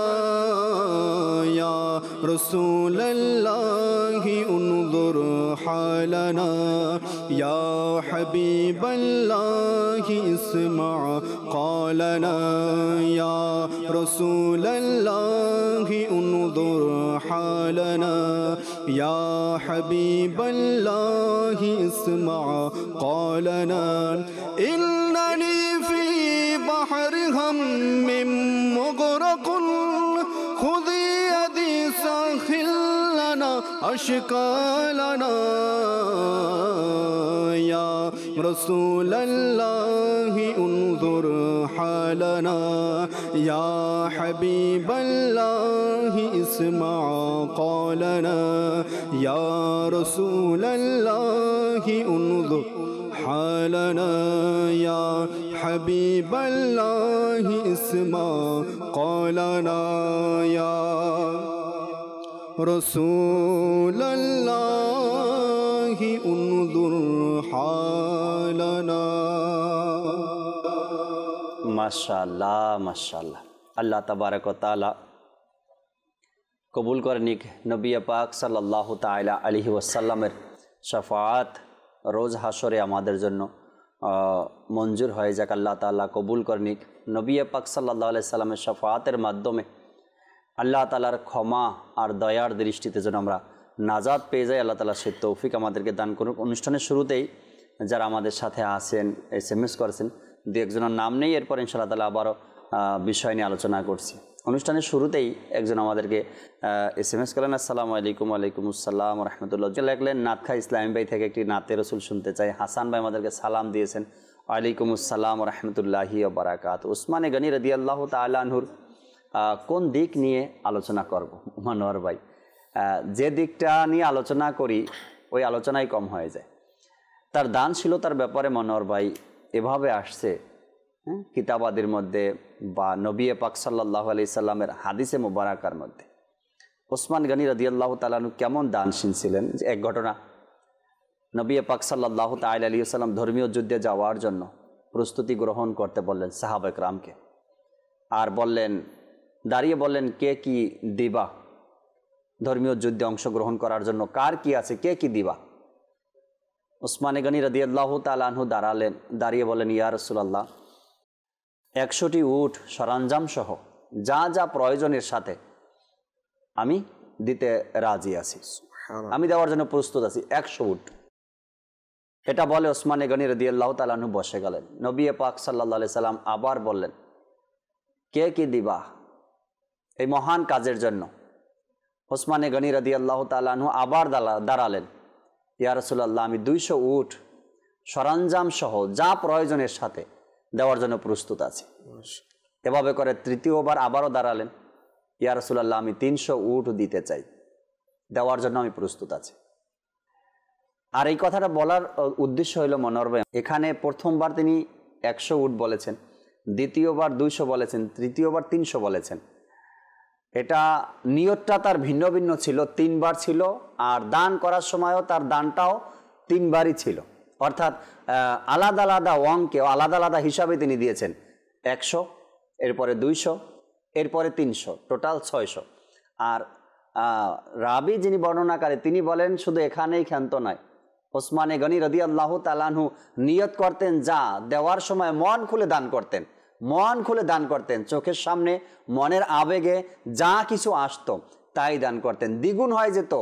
رسول الله انظر حالنا يا حبيب الله اسمع قالنا يا رسول الله انظر حالنا يا حبيب الله اسمع قالنا إن أشقى لنا يا رسول الله انظر حالنا يا حبيب الله اسمع قالنا يا رسول الله انظر حالنا يا حبيب الله اسمع قالنا يا رسول اللہ انظر حالنا ماشاءاللہ ماشاءاللہ اللہ تبارک و تعالی قبول کرنک نبی پاک صلی اللہ تعالی علیہ وسلم شفاعت روز حاصرے ہمارن منظور ہے جاق اللہ تعالیٰ قبول کرنک نبی پاک صلی اللہ علیہ وسلم شفاتر معدمے আল্লাহ তালার ক্ষমা আর দয়ার দৃষ্টিতে যেন আমরা নাজাদ পেয়ে যাই আল্লাহ তালা সে তৌফিক আমাদেরকে দান করুক অনুষ্ঠানের শুরুতেই যারা আমাদের সাথে আসেন এস এম এস করেছেন দু একজনের নাম নেই এরপর ইনশাল্লাহ তালা আবারও বিষয় নিয়ে আলোচনা করছি অনুষ্ঠানের শুরুতেই একজন আমাদেরকে এস এম এস করেন আসসালামু আলাইকুম আলাইকুম আসসালাম রহমতুল্লাহ লেখলেন নাতখা ইসলামী ভাই থেকে একটি নাতে রসুল শুনতে চাই হাসান ভাই আমাদেরকে সালাম দিয়েছেন আলাইকুম আসসালাম রহমতুল্লাহি বারাকাত উসমানে গনি রদিয়াল্লাহ আল্লাহ তালাহুর কোন দিক নিয়ে আলোচনা করব মনোহর ভাই যে দিকটা নিয়ে আলোচনা করি ওই আলোচনাই কম হয়ে যায় তার দানশীলতার ব্যাপারে মনোহর ভাই এভাবে আসছে হ্যাঁ, কিতাবাদের মধ্যে বা নবী পাক সাল্লাহ আলি সাল্লামের হাদিসে মুবারাকার মধ্যে ওসমান গানী রদিয়াল্লাহ তালানু কেমন দানশীল ছিলেন এক ঘটনা নবী পাক সাল্লাহ তাইল আলী সাল্লাম ধর্মীয় যুদ্ধে যাওয়ার জন্য প্রস্তুতি গ্রহণ করতে বললেন সাহাবেক রামকে আর বললেন দাঁড়িয়ে বললেন কে কি দিবা ধর্মীয় যুদ্ধে অংশগ্রহণ করার জন্য কার কি আছে কে কি দিবা ওসমানে গণী রদিয়াল্লাহ তালাহু দাঁড়ালেন দাঁড়িয়ে বলেন ইয়া রসুলাল্লাহ একশোটি উঠ সরঞ্জাম সহ যা যা প্রয়োজনের সাথে আমি দিতে রাজি আছি আমি দেওয়ার জন্য প্রস্তুত আছি একশো উঠ এটা বলে ওসমানে গনি রদিয়াল্লাহ তালাহু বসে গেলেন নবী পাক সাল্লা সাল্লাম আবার বললেন কে কি দিবা এই মহান কাজের জন্য ওসমানে গনি রদি আল্লাহ তালু আবার দাঁড়ালেন ইয়া রসুল্লাহ আমি দুইশো উঠ সরঞ্জাম সহ যা প্রয়োজনের সাথে দেওয়ার জন্য প্রস্তুত আছি এভাবে করে তৃতীয়বার আবারও দাঁড়ালেন ইয়া রসুল্লাহ আমি তিনশো উঠ দিতে চাই দেওয়ার জন্য আমি প্রস্তুত আছি আর এই কথাটা বলার উদ্দেশ্য হইল মনোরবে এখানে প্রথমবার তিনি একশো উঠ বলেছেন দ্বিতীয়বার দুইশো বলেছেন তৃতীয়বার তিনশো বলেছেন এটা নিয়তটা তার ভিন্ন ভিন্ন ছিল তিনবার ছিল আর দান করার সময়ও তার দানটাও তিনবারই ছিল অর্থাৎ আলাদা আলাদা অঙ্কে আলাদা আলাদা হিসাবে তিনি দিয়েছেন একশো এরপরে দুইশো এরপরে তিনশো টোটাল ছয়শো আর রাবি যিনি বর্ণনাকারী তিনি বলেন শুধু এখানেই ক্ষান্ত নয় ওসমানে গনি রদিয়াল্লাহ তালানহু নিয়ত করতেন যা দেওয়ার সময় মন খুলে দান করতেন মন খুলে দান করতেন চোখের সামনে মনের আবেগে যা কিছু আসতো তাই দান করতেন দ্বিগুণ হয়ে যেত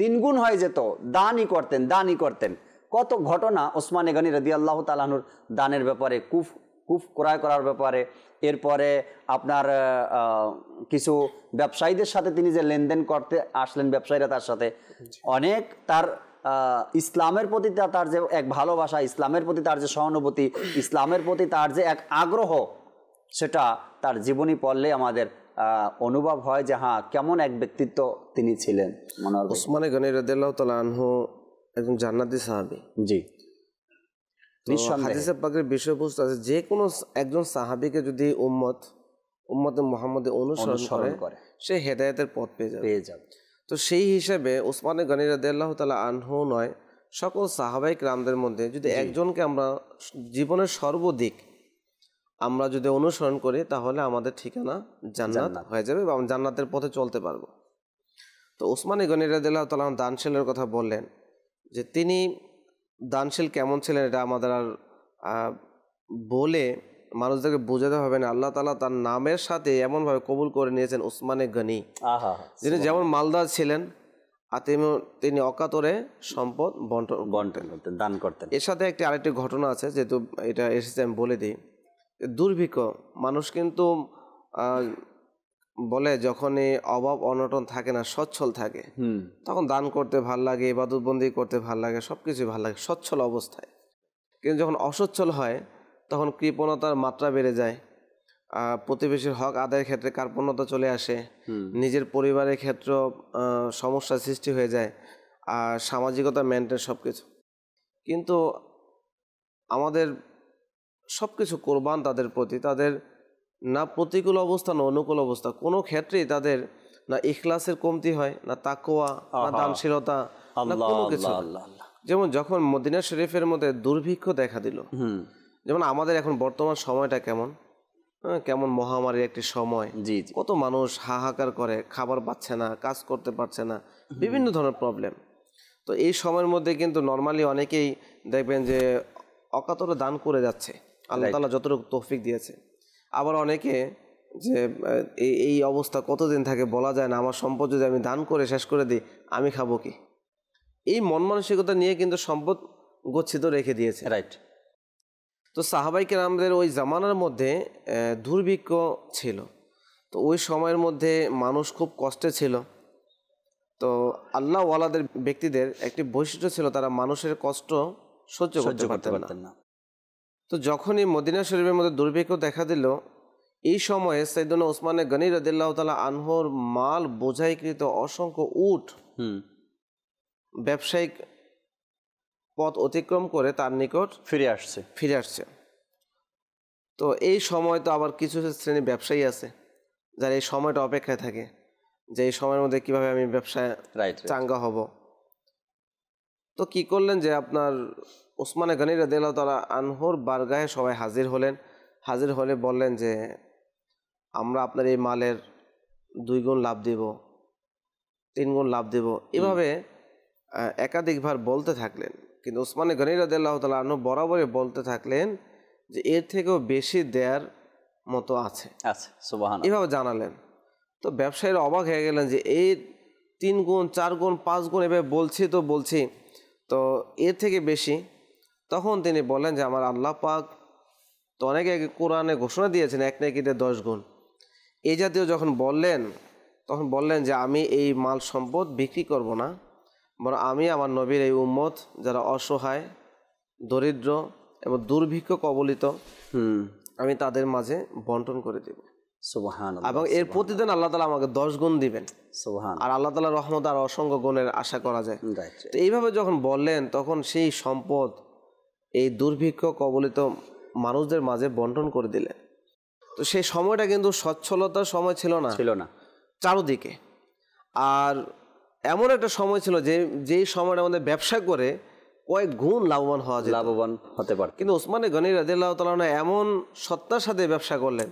তিনগুণ হয়ে যেত দানই করতেন দানই করতেন কত ঘটনা ওসমান এগানি রদি আল্লাহ তালাহুর দানের ব্যাপারে কুফ কুফ ক্রয় করার ব্যাপারে এরপরে আপনার কিছু ব্যবসায়ীদের সাথে তিনি যে লেনদেন করতে আসলেন ব্যবসায়ীরা তার সাথে অনেক তার ইসলামের প্রতি তার যে এক ভালোবাসা ইসলামের প্রতি তার যে সহানুভূতি ইসলামের প্রতি তার যে এক আগ্রহ সেটা তার জীবনী পড়লে আমাদের অনুভব হয় যে হ্যাঁ কেমন এক ব্যক্তিত্ব তিনি ছিলেন মনে ওসমানে গনি রদুল্লাহ তালহু একজন জান্নাতি সাহাবি জি বিষয়বস্তু আছে যে কোনো একজন সাহাবিকে যদি উম্মত উম্মত মোহাম্মদ অনুসরণ করে সে হেদায়তের পথ পেয়ে যাবে পেয়ে যাবে তো সেই হিসেবে ওসমান গনি আল্লাহ তালা আনহু নয় সকল সাহাবাহিক রামদের মধ্যে যদি একজনকে আমরা জীবনের সর্বদিক আমরা যদি অনুসরণ করি তাহলে আমাদের ঠিকানা জান্নাত হয়ে যাবে বা জান্নাতের পথে চলতে পারবো তো ওসমানী গনি রাদিল্লাহ তালা দানশীলের কথা বললেন যে তিনি দানশীল কেমন ছিলেন এটা আমাদের আর বলে মানুষদেরকে বোঝাতে হবে না আল্লাহ তালা তার নামের সাথে এমনভাবে কবুল করে নিয়েছেন উসমানে গনি যিনি যেমন মালদা ছিলেন আর তিনি অকাতরে সম্পদ বন্টন বন্টন দান করতেন এর সাথে একটি আরেকটি ঘটনা আছে যেহেতু এটা এসেছে আমি বলে দিই দুর্ভিক্ষ মানুষ কিন্তু বলে যখনই অভাব অনটন থাকে না সচ্ছল থাকে তখন দান করতে ভাল লাগে বাদুবন্দি করতে ভাল লাগে সব কিছুই ভাল লাগে সচ্ছল অবস্থায় কিন্তু যখন অসচ্ছল হয় তখন কৃপণতার মাত্রা বেড়ে যায় প্রতিবেশীর হক আদায়ের ক্ষেত্রে কার্পণ্যতা চলে আসে নিজের পরিবারের ক্ষেত্র সমস্যা সৃষ্টি হয়ে যায় আর সামাজিকতা মেনটেন সব কিছু কিন্তু আমাদের সব কিছু কোরবান তাদের প্রতি তাদের না প্রতিকূল অবস্থা না অনুকূল অবস্থা কোনো ক্ষেত্রেই তাদের না ইখলাসের কমতি হয় না তাকোয়া না দানশীলতা না কোনো কিছু যেমন যখন মদিনা শরীফের মধ্যে দুর্ভিক্ষ দেখা দিল যেমন আমাদের এখন বর্তমান সময়টা কেমন হ্যাঁ, কেমন মহামারীর একটি সময় জি কত মানুষ হাহাকার করে খাবার পাচ্ছে না কাজ করতে পারছে না বিভিন্ন ধরনের প্রবলেম তো এই সময়ের মধ্যে কিন্তু নর্মালি অনেকেই দেখবেন যে অকাতরে দান করে যাচ্ছে আল্লাহ তালা যতটুকু তৌফিক দিয়েছে আবার অনেকে যে এই অবস্থা কতদিন থাকে বলা যায় না আমার সম্পদ যদি আমি দান করে শেষ করে দিই আমি খাবো কি এই মন মানসিকতা নিয়ে কিন্তু সম্পদ গচ্ছিত রেখে দিয়েছে রাইট তো সাহাবাই কেরামদের ওই জামানার মধ্যে দুর্ভিক্ষ ছিল তো ওই সময়ের মধ্যে মানুষ খুব কষ্টে ছিল তো আল্লাহ ওয়ালাদের ব্যক্তিদের একটি বৈশিষ্ট্য ছিল তারা মানুষের কষ্ট সহ্য করতে পারতেন না তো যখনই মদিনা শরীফের মধ্যে দুর্ভিক্ষ দেখা দিল এই সময়ে সৈদুল ওসমানে গনি রদিল্লাহ তালা আনহর মাল বোঝাইকৃত অসংখ্য উঠ ব্যবসায়িক পথ অতিক্রম করে তার নিকট ফিরে আসছে ফিরে আসছে তো এই সময় তো আবার কিছু শ্রেণীর ব্যবসায়ী আছে যারা এই সময়টা অপেক্ষায় থাকে যে এই সময়ের মধ্যে কিভাবে আমি ব্যবসায় চাঙ্গা হব তো কি করলেন যে আপনার ওসমানে গানির তারা আনহর বারগাহে সবাই হাজির হলেন হাজির হলে বললেন যে আমরা আপনার এই মালের দুই গুণ লাভ দেব তিন গুণ লাভ দেব এভাবে একাধিকবার বলতে থাকলেন কিন্তু ওসমানে গনি রদাল্লাহ তালু বরাবরই বলতে থাকলেন যে এর থেকেও বেশি দেয়ার মতো আছে আচ্ছা এভাবে জানালেন তো ব্যবসায়ীরা অবাক হয়ে গেলেন যে এই তিন গুণ চার গুণ পাঁচ গুণ এভাবে বলছি তো বলছি তো এর থেকে বেশি তখন তিনি বলেন যে আমার আল্লাহ পাক তো অনেকে কোরআনে ঘোষণা দিয়েছেন এক নাকিতে দশ গুণ এই জাতীয় যখন বললেন তখন বললেন যে আমি এই মাল সম্পদ বিক্রি করব না বরং আমি আমার নবীর এই উম্মত যারা অসহায় দরিদ্র এবং দুর্ভিক্ষ কবলিত আমি তাদের মাঝে বন্টন করে দেব এবং এর প্রতিদিন আল্লাহ তালা আমাকে দশ গুণ দিবেন আর আল্লাহ তালা রহমত আর অসংখ্য গুণের আশা করা যায় তো এইভাবে যখন বললেন তখন সেই সম্পদ এই দুর্ভিক্ষ কবলিত মানুষদের মাঝে বন্টন করে দিলেন তো সেই সময়টা কিন্তু সচ্ছলতার সময় ছিল না ছিল না চারোদিকে আর এমন একটা সময় ছিল যে যে সময়টা আমাদের ব্যবসা করে কয়েক গুণ লাভবান হওয়া যায় লাভবান হতে পারে কিন্তু ওসমানে গনি রাজিল্লাহ তালা এমন সত্তার সাথে ব্যবসা করলেন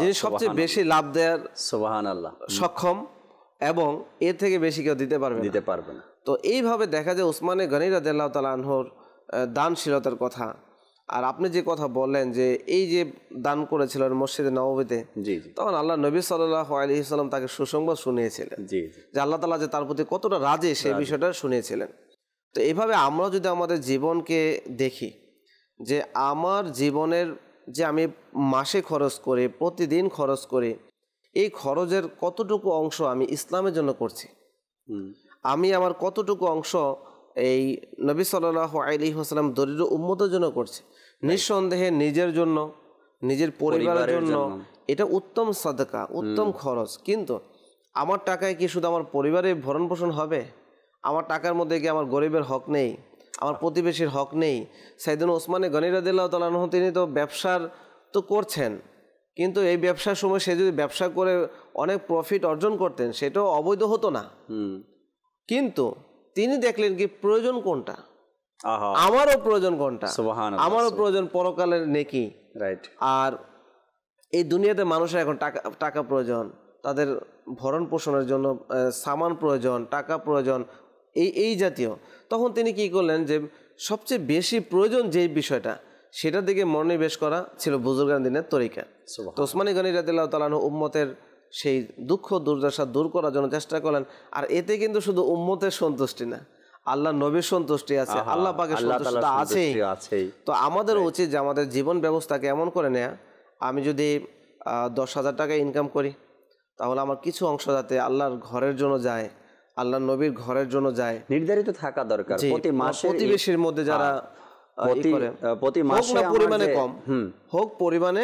যিনি সবচেয়ে বেশি লাভ দেওয়ার সোবাহান আল্লাহ সক্ষম এবং এর থেকে বেশি কেউ দিতে পারবে দিতে পারবে না তো এইভাবে দেখা যায় ওসমানে গনি রাজিল্লাহ তালা আনহর দানশীলতার কথা আর আপনি যে কথা বললেন যে এই যে দান করেছিলেন মসজিদে নবীতে তখন আল্লাহ নবী সাল্লাহ সাল্লাম তাকে সুসংবাদ শুনিয়েছিলেন যে আল্লাহ তালা যে তার প্রতি কতটা রাজে সেই বিষয়টা শুনিয়েছিলেন তো এভাবে আমরা যদি আমাদের জীবনকে দেখি যে আমার জীবনের যে আমি মাসে খরচ করি প্রতিদিন খরচ করি এই খরচের কতটুকু অংশ আমি ইসলামের জন্য করছি আমি আমার কতটুকু অংশ এই নবী সাল্লাহ আলী হাসলাম দরিদ্র উন্মতের জন্য করছি নিঃসন্দেহে নিজের জন্য নিজের পরিবারের জন্য এটা উত্তম সাদকা উত্তম খরচ কিন্তু আমার টাকায় কি শুধু আমার পরিবারে ভরণ পোষণ হবে আমার টাকার মধ্যে কি আমার গরিবের হক নেই আমার প্রতিবেশীর হক নেই সাইদুল ওসমানে গনিরাদিল্লাহ তালাহ তিনি তো ব্যবসার তো করছেন কিন্তু এই ব্যবসার সময় সে যদি ব্যবসা করে অনেক প্রফিট অর্জন করতেন সেটাও অবৈধ হতো না কিন্তু তিনি দেখলেন কি প্রয়োজন কোনটা আমারও প্রয়োজন কোনটা আমারও প্রয়োজন পরকালের নেকি রাইট আর এই দুনিয়াতে মানুষের এখন টাকা টাকা প্রয়োজন তাদের ভরণ পোষণের জন্য সামান প্রয়োজন টাকা প্রয়োজন এই এই জাতীয় তখন তিনি কি করলেন যে সবচেয়ে বেশি প্রয়োজন যে বিষয়টা সেটার দিকে মনোনিবেশ করা ছিল বুজুর্গান দিনের তরিকা তোসমানি ওসমানী গনি রাদিল্লাহ উম্মতের সেই দুঃখ দুর্দশা দূর করার জন্য চেষ্টা করলেন আর এতে কিন্তু শুধু উম্মতের সন্তুষ্টি না আল্লাহ নবীর সন্তুষ্টি আছে আল্লাহ পাকে সন্তুষ্টি আছে তো আমাদের উচিত যে আমাদের জীবন ব্যবস্থাকে এমন করে নেয়া আমি যদি দশ হাজার টাকা ইনকাম করি তাহলে আমার কিছু অংশ যাতে আল্লাহর ঘরের জন্য যায় আল্লাহ নবীর ঘরের জন্য যায় নির্ধারিত থাকা দরকার প্রতি মাসে প্রতিবেশীর মধ্যে হ্যাঁ, যারা প্রতি মাসে পরিমাণে কম হোক পরিমাণে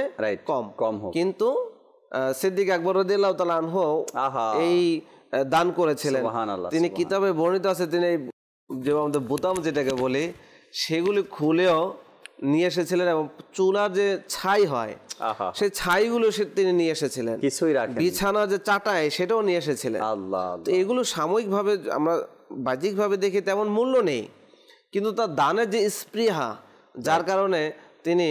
কম কম হোক কিন্তু সিদ্দিক আকবর রদিল্লাহ তালানহ এই দান করেছিলেন তিনি কিতাবে বর্ণিত আছে তিনি যে আমাদের বোতাম যেটাকে বলি সেগুলি খুলেও নিয়ে এসেছিলেন এবং চুলা যে ছাই হয় সে ছাইগুলো সে তিনি নিয়ে এসেছিলেন কিছুই বিছানা যে চাটায় সেটাও নিয়ে এসেছিলেন আল্লাহ এগুলো সাময়িকভাবে আমরা বাহ্যিকভাবে দেখি তেমন মূল্য নেই কিন্তু তার দানের যে স্পৃহা যার কারণে তিনি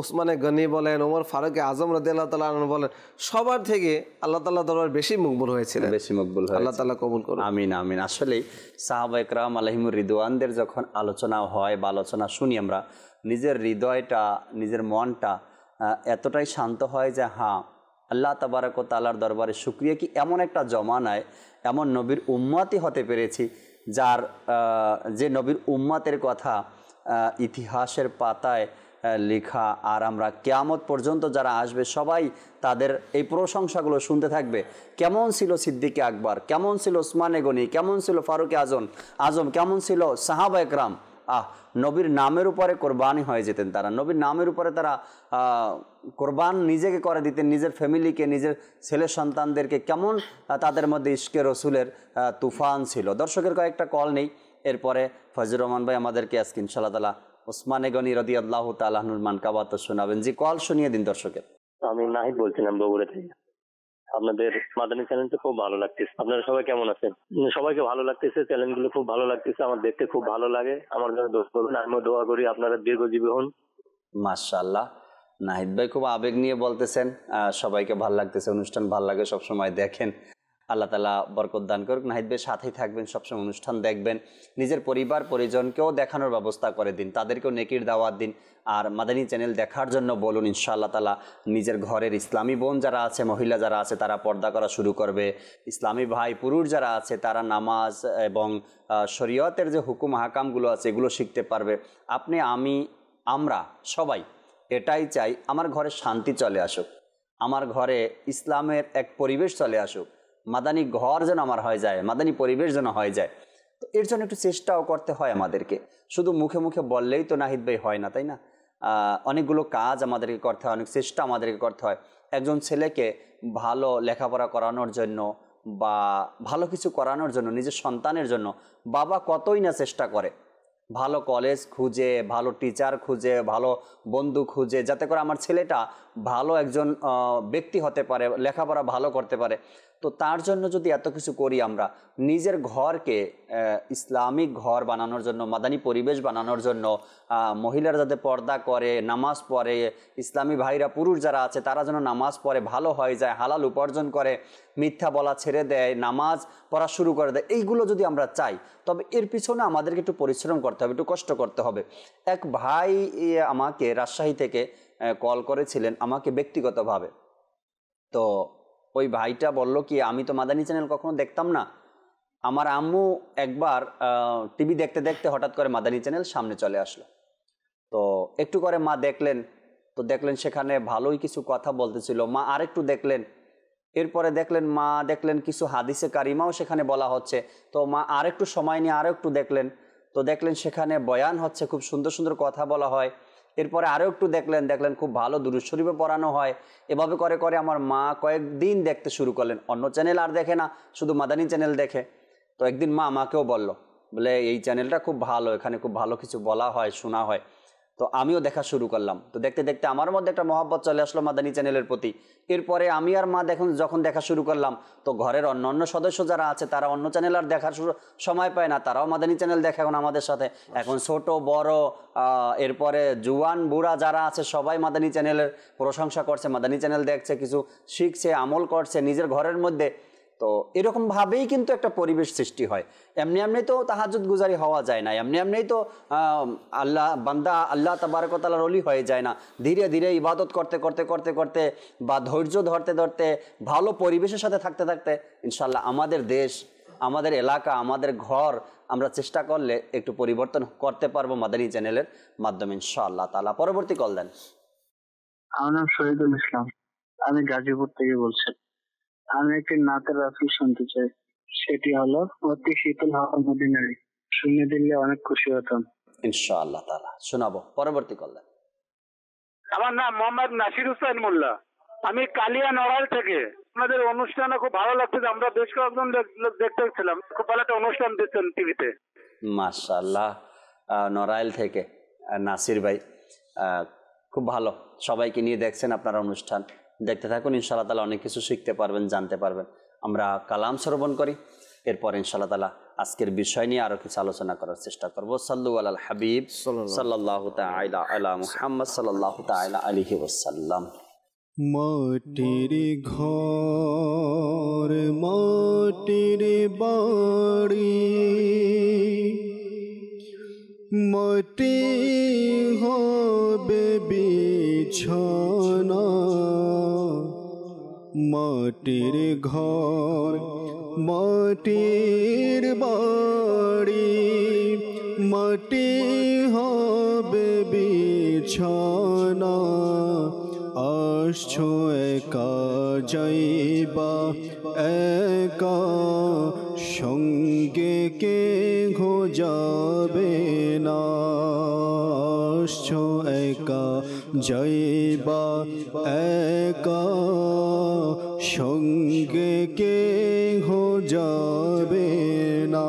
উসমানে গনি বলেন ওমর ফারুক আজম রদি আল্লাহ তালা বলেন সবার থেকে আল্লাহ তাল্লাহ দরবার বেশি মকবুল হয়েছিলেন বেশি মকবুল আল্লাহ তাল্লাহ কবুল করুন আমিন আমিন আসলেই সাহাবা একরাম আলহিম রিদওয়ানদের যখন আলোচনা হয় বা আলোচনা শুনি আমরা নিজের হৃদয়টা নিজের মনটা এতটাই শান্ত হয় যে হ্যাঁ আল্লাহ তাবারক তালার দরবারে সুক্রিয়া কি এমন একটা জমানায় এমন নবীর উম্মাতি হতে পেরেছি যার যে নবীর উম্মাতের কথা ইতিহাসের পাতায় লেখা আর আমরা কেয়ামত পর্যন্ত যারা আসবে সবাই তাদের এই প্রশংসাগুলো শুনতে থাকবে কেমন ছিল সিদ্দিকে আকবর কেমন ছিল ওসমানে গনি কেমন ছিল ফারুকে আজম আজম কেমন ছিল সাহাবা একরাম আহ নবীর নামের উপরে কোরবানি হয়ে যেতেন তারা নবীর নামের উপরে তারা কোরবান নিজেকে করে দিতেন নিজের ফ্যামিলিকে নিজের ছেলে সন্তানদেরকে কেমন তাদের মধ্যে ইশকে রসুলের তুফান ছিল দর্শকের কয়েকটা কল নেই এরপরে ফজর রহমান ভাই আমাদেরকে আজকে ইনশাল্লাহ তালা ওসমানে গনি রদি আল্লাহ তালাহনুর কাবাত শোনাবেন জি কল শুনিয়ে দিন দর্শকের আমি নাহিদ বলছিলাম বগুড়া থেকে আপনাদের মাদানী চ্যানেল তো খুব ভালো লাগতেছে আপনারা সবাই কেমন আছেন সবাইকে ভালো লাগতেছে চ্যানেলগুলো খুব ভালো লাগতেছে আমার দেখতে খুব ভালো লাগে আমার জন্য দোষ করবেন আমিও দোয়া করি আপনারা দীর্ঘজীবী হন মাশাল্লাহ নাহিদ ভাই খুব আবেগ নিয়ে বলতেছেন সবাইকে ভালো লাগতেছে অনুষ্ঠান ভালো লাগে সবসময় দেখেন আল্লাহ তালা বরকত দান করুক নাহিদ ভাই সাথেই থাকবেন সবসময় অনুষ্ঠান দেখবেন নিজের পরিবার পরিজনকেও দেখানোর ব্যবস্থা করে দিন তাদেরকেও নেকির দাওয়াত দিন আর মাদানী চ্যানেল দেখার জন্য বলুন ইনশাআল্লাহ তালা নিজের ঘরের ইসলামী বোন যারা আছে মহিলা যারা আছে তারা পর্দা করা শুরু করবে ইসলামী ভাই পুরুষ যারা আছে তারা নামাজ এবং শরীয়তের যে হুকুম হাকামগুলো আছে এগুলো শিখতে পারবে আপনি আমি আমরা সবাই এটাই চাই আমার ঘরে শান্তি চলে আসুক আমার ঘরে ইসলামের এক পরিবেশ চলে আসুক মাদানি ঘর যেন আমার হয়ে যায় মাদানি পরিবেশ যেন হয়ে যায় তো এর জন্য একটু চেষ্টাও করতে হয় আমাদেরকে শুধু মুখে মুখে বললেই তো নাহিদ ভাই হয় না তাই না অনেকগুলো কাজ আমাদেরকে করতে হয় অনেক চেষ্টা আমাদেরকে করতে হয় একজন ছেলেকে ভালো লেখাপড়া করানোর জন্য বা ভালো কিছু করানোর জন্য নিজের সন্তানের জন্য বাবা কতই না চেষ্টা করে ভালো কলেজ খুঁজে ভালো টিচার খুঁজে ভালো বন্ধু খুঁজে যাতে করে আমার ছেলেটা ভালো একজন ব্যক্তি হতে পারে লেখাপড়া ভালো করতে পারে তো তার জন্য যদি এত কিছু করি আমরা নিজের ঘরকে ইসলামিক ঘর বানানোর জন্য মাদানী পরিবেশ বানানোর জন্য মহিলারা যাতে পর্দা করে নামাজ পড়ে ইসলামী ভাইরা পুরুষ যারা আছে তারা যেন নামাজ পড়ে ভালো হয়ে যায় হালাল উপার্জন করে মিথ্যা বলা ছেড়ে দেয় নামাজ পড়া শুরু করে দেয় এইগুলো যদি আমরা চাই তবে এর পিছনে আমাদেরকে একটু পরিশ্রম করতে হবে একটু কষ্ট করতে হবে এক ভাই আমাকে রাজশাহী থেকে কল করেছিলেন আমাকে ব্যক্তিগতভাবে তো ওই ভাইটা বলল কি আমি তো মাদানী চ্যানেল কখনো দেখতাম না আমার আম্মু একবার টিভি দেখতে দেখতে হঠাৎ করে মাদানী চ্যানেল সামনে চলে আসলো তো একটু করে মা দেখলেন তো দেখলেন সেখানে ভালোই কিছু কথা বলতেছিল মা আরেকটু দেখলেন এরপরে দেখলেন মা দেখলেন কিছু হাদিসে কারিমাও সেখানে বলা হচ্ছে তো মা আরেকটু সময় নিয়ে আরও একটু দেখলেন তো দেখলেন সেখানে বয়ান হচ্ছে খুব সুন্দর সুন্দর কথা বলা হয় এরপরে আরও একটু দেখলেন দেখলেন খুব ভালো দুরুজ শরীফে পড়ানো হয় এভাবে করে করে আমার মা কয়েকদিন দেখতে শুরু করলেন অন্য চ্যানেল আর দেখে না শুধু মাদানী চ্যানেল দেখে তো একদিন মা আমাকেও বলল বলে এই চ্যানেলটা খুব ভালো এখানে খুব ভালো কিছু বলা হয় শোনা হয় তো আমিও দেখা শুরু করলাম তো দেখতে দেখতে আমার মধ্যে একটা মহাব্বত চলে আসলো মাদানি চ্যানেলের প্রতি এরপরে আমি আর মা দেখুন যখন দেখা শুরু করলাম তো ঘরের অন্য অন্য সদস্য যারা আছে তারা অন্য চ্যানেল আর দেখার সময় পায় না তারাও মাদানি চ্যানেল দেখে এখন আমাদের সাথে এখন ছোট বড় এরপরে জুয়ান বুড়া যারা আছে সবাই মাদানী চ্যানেলের প্রশংসা করছে মাদানি চ্যানেল দেখছে কিছু শিখছে আমল করছে নিজের ঘরের মধ্যে তো এরকম ভাবেই কিন্তু একটা পরিবেশ সৃষ্টি হয় এমনি এমনি তো তাহাজুদ গুজারি হওয়া যায় না এমনি এমনি তো আল্লাহ বান্দা আল্লাহ তাবারকতালার অলি হয়ে যায় না ধীরে ধীরে ইবাদত করতে করতে করতে করতে বা ধৈর্য ধরতে ধরতে ভালো পরিবেশের সাথে থাকতে থাকতে ইনশাল্লাহ আমাদের দেশ আমাদের এলাকা আমাদের ঘর আমরা চেষ্টা করলে একটু পরিবর্তন করতে পারবো মাদানী চ্যানেলের মাধ্যমে ইনশাআল্লাহ তালা পরবর্তী কল দেন আমার নাম শহীদুল ইসলাম আমি গাজীপুর থেকে বলছি আমি একটি নাতের রাসুল শুনতে চাই সেটি হলো অতি শীতল হওয়া মদিনারি শুনে দিলে অনেক খুশি হতাম ইনশাআল্লাহ তালা শোনাবো পরবর্তী কল আমার নাম মোহাম্মদ নাসির হুসাইন মোল্লা আমি কালিয়া নড়াল থেকে আপনাদের অনুষ্ঠানে খুব ভালো লাগছে আমরা বেশ কয়েকজন দেখতে ছিলাম খুব ভালো একটা অনুষ্ঠান দিচ্ছেন টিভিতে মাশাল্লাহ নড়াইল থেকে নাসির ভাই খুব ভালো সবাইকে নিয়ে দেখছেন আপনার অনুষ্ঠান দেখতে থাকুন ইনশাল্লাহ তালা অনেক কিছু শিখতে পারবেন জানতে পারবেন আমরা কালাম শ্রবণ করি এরপর ইনশাল্লাহ তালা আজকের বিষয় নিয়ে আরো কিছু আলোচনা করার চেষ্টা করবো সাল্লু আল হাবিব সাল্লাহ আলা মুহাম্মদ সাল্লাহ তাইলা আলহি ওসাল্লাম মাটির ঘর মাটির বাড়ি মাটি হবে বিছানা মাটির ঘর মাটির বাড়ি মাটি হবে বিছানা আসছো একা যাইবা একা সঙ্গে কে ঘো যাবে না আসছো একা যাইবা একা সঙ্গে কে হো যাবে না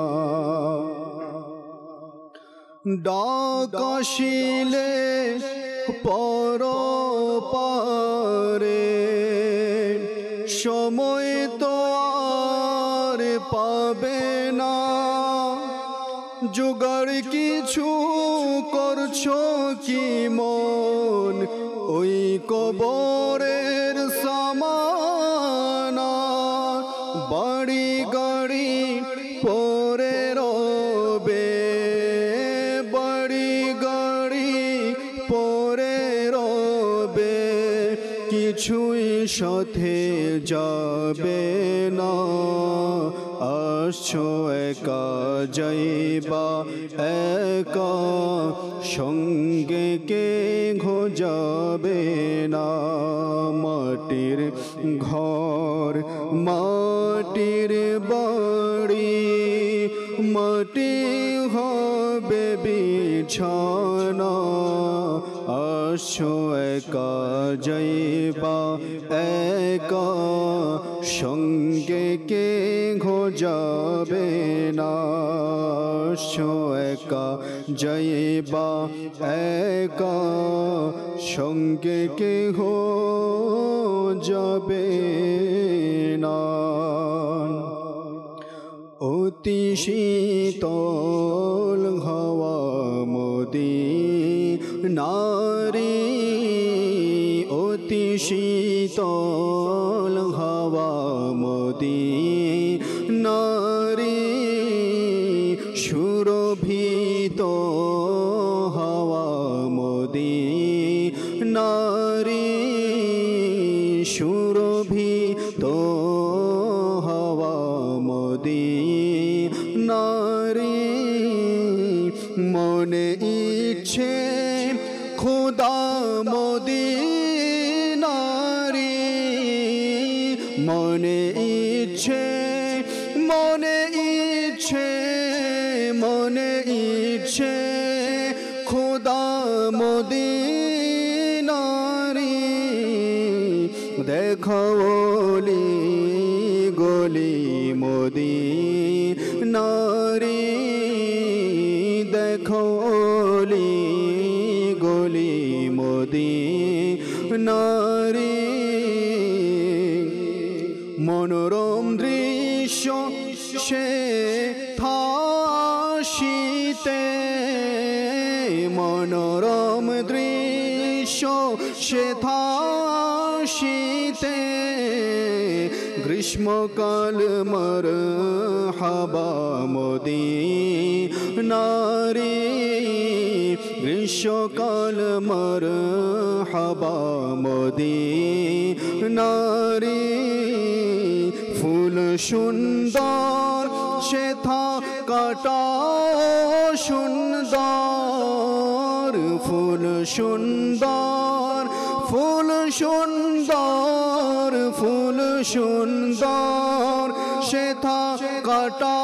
ডাকাশিলে পর পারে সময় তো আর পাবে না যুগার কিছু করছো কি মন ওই কবরে যাবে না আসছো একা যাইবা একা সঙ্গে কে ঘো যাবে না মাটির ঘর মাটির বাড়ি মাটি হবে বিছানা আসো একা যাইবা সঙ্গে কে ঘো যাবে না একা যাইবা একা সঙ্গে কে হো যাবে না অতি শীতল হওয়া মোদী নারী অতি শীতল قدير شا شیتے گریشم کالمر ہبا مودی ناری گریشم کالمر ہبا مدی ناری فل سند کٹا کٹ سند سندہ সুন্দর ফুল সুন্দর শেথা কাটা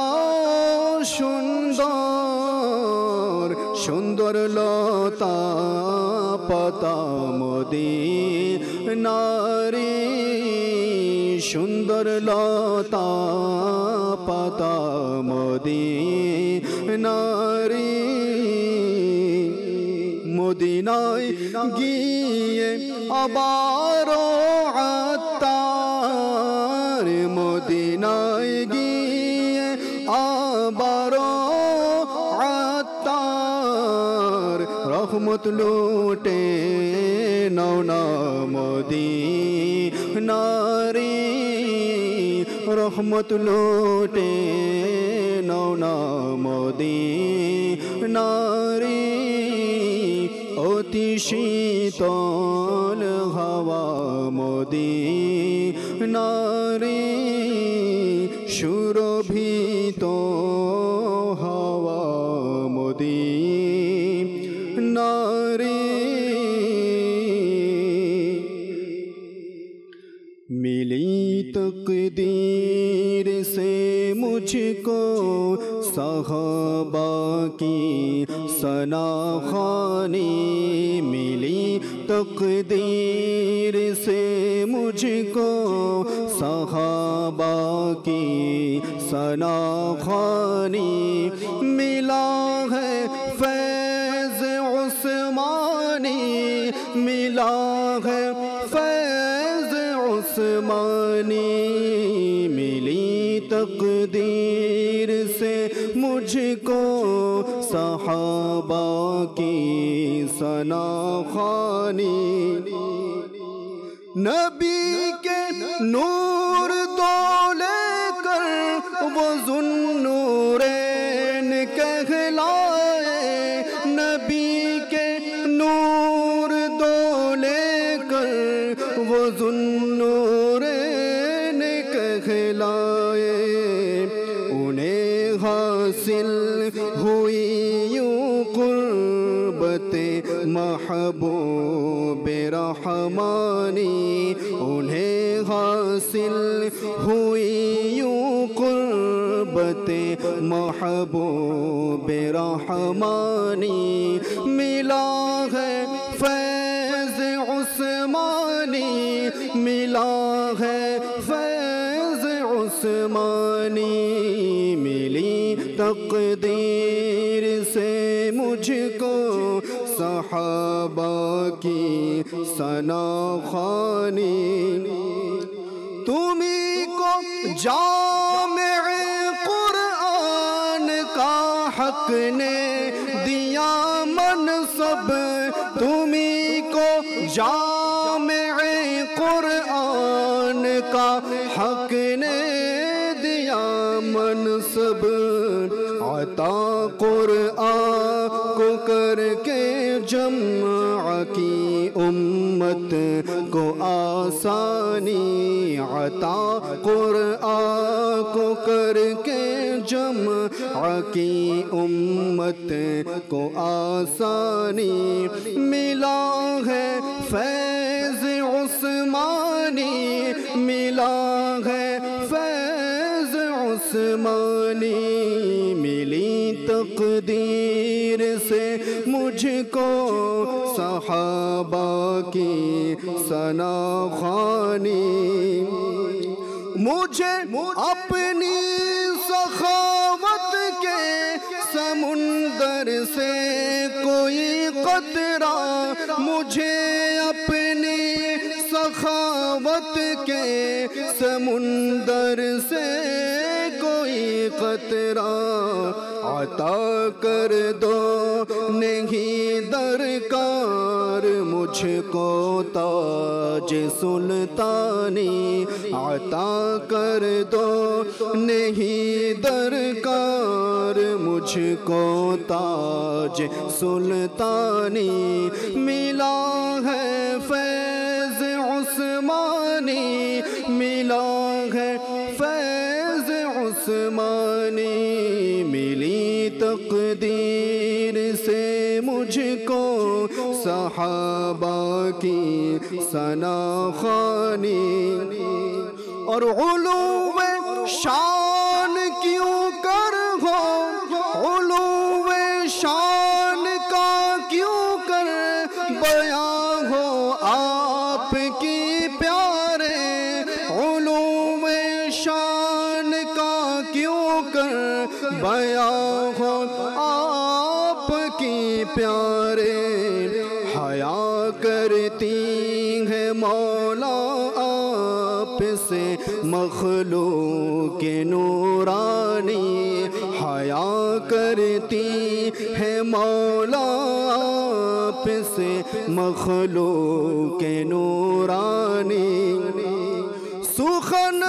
সুন্দর সুন্দর লতা পাতা মোদি নারী সুন্দর লতা পাতা মোদি নারী مدینہ گیے عطار مدینہ گیے ابارو عطار رحمت لوٹے نونا مدینہ مدی ناری رحمت لوٹے نونا مدینہ مدی ناری شیت ہوا مودی ناری شروع بھی تو ہوا مودی ناری ملی تقدیر سے مجھ کو کی سنا خانی ملی تقدیر سے مجھ کو صحابہ کی خانی ملا ہے فیض عثمانی ملا ہے فیض عثمانی کو صحابہ کی سنا خانی نبی کے نور تو لے کر وہ ظلم انہیں حاصل ہوئی یوں قربت محبوب رحمانی ملا ہے فیض عثمانی ملا ہے فیض عثمانی ملی تقدیر صحابہ کی باقی خانی تمہیں کو جامع قرآن کا حق نے دیا منصب تمہیں کو جامع امت کو آسانی عطا قرآن کو کر کے جمع کی امت کو آسانی ملا ہے فیض عثمانی ملا ہے فیض عثمانی ملی تقدیر صحابہ کی خانی مجھے اپنی سخاوت کے سمندر سے کوئی قطرہ مجھے اپنی سخاوت کے سمندر سے کوئی قطرہ عطا کر دو کو تاج سلطانی عطا کر دو نہیں درکار مجھ کو تاج سلطانی ملا ہے فیض عثمانی ملا صحابہ کی سنا خانی اور علوم شاہ مخلوق نورانی حیا کرتی ہے مولا آپ سے مخلوق نورانی سخن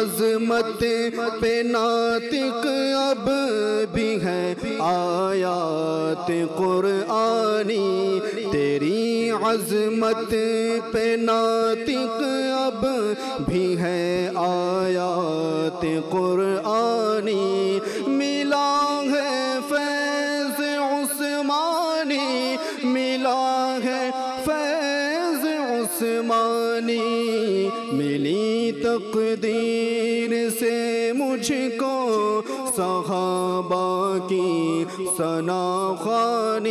عظمت پہ ناتق اب بھی ہے آیات قرآنی تیری عظمت پہ ناتق اب بھی ہے آیات قرآنی ملا ہے فیض عثمانی ملا ہے فیض عثمانی ملی تقدیر کی خانی خانی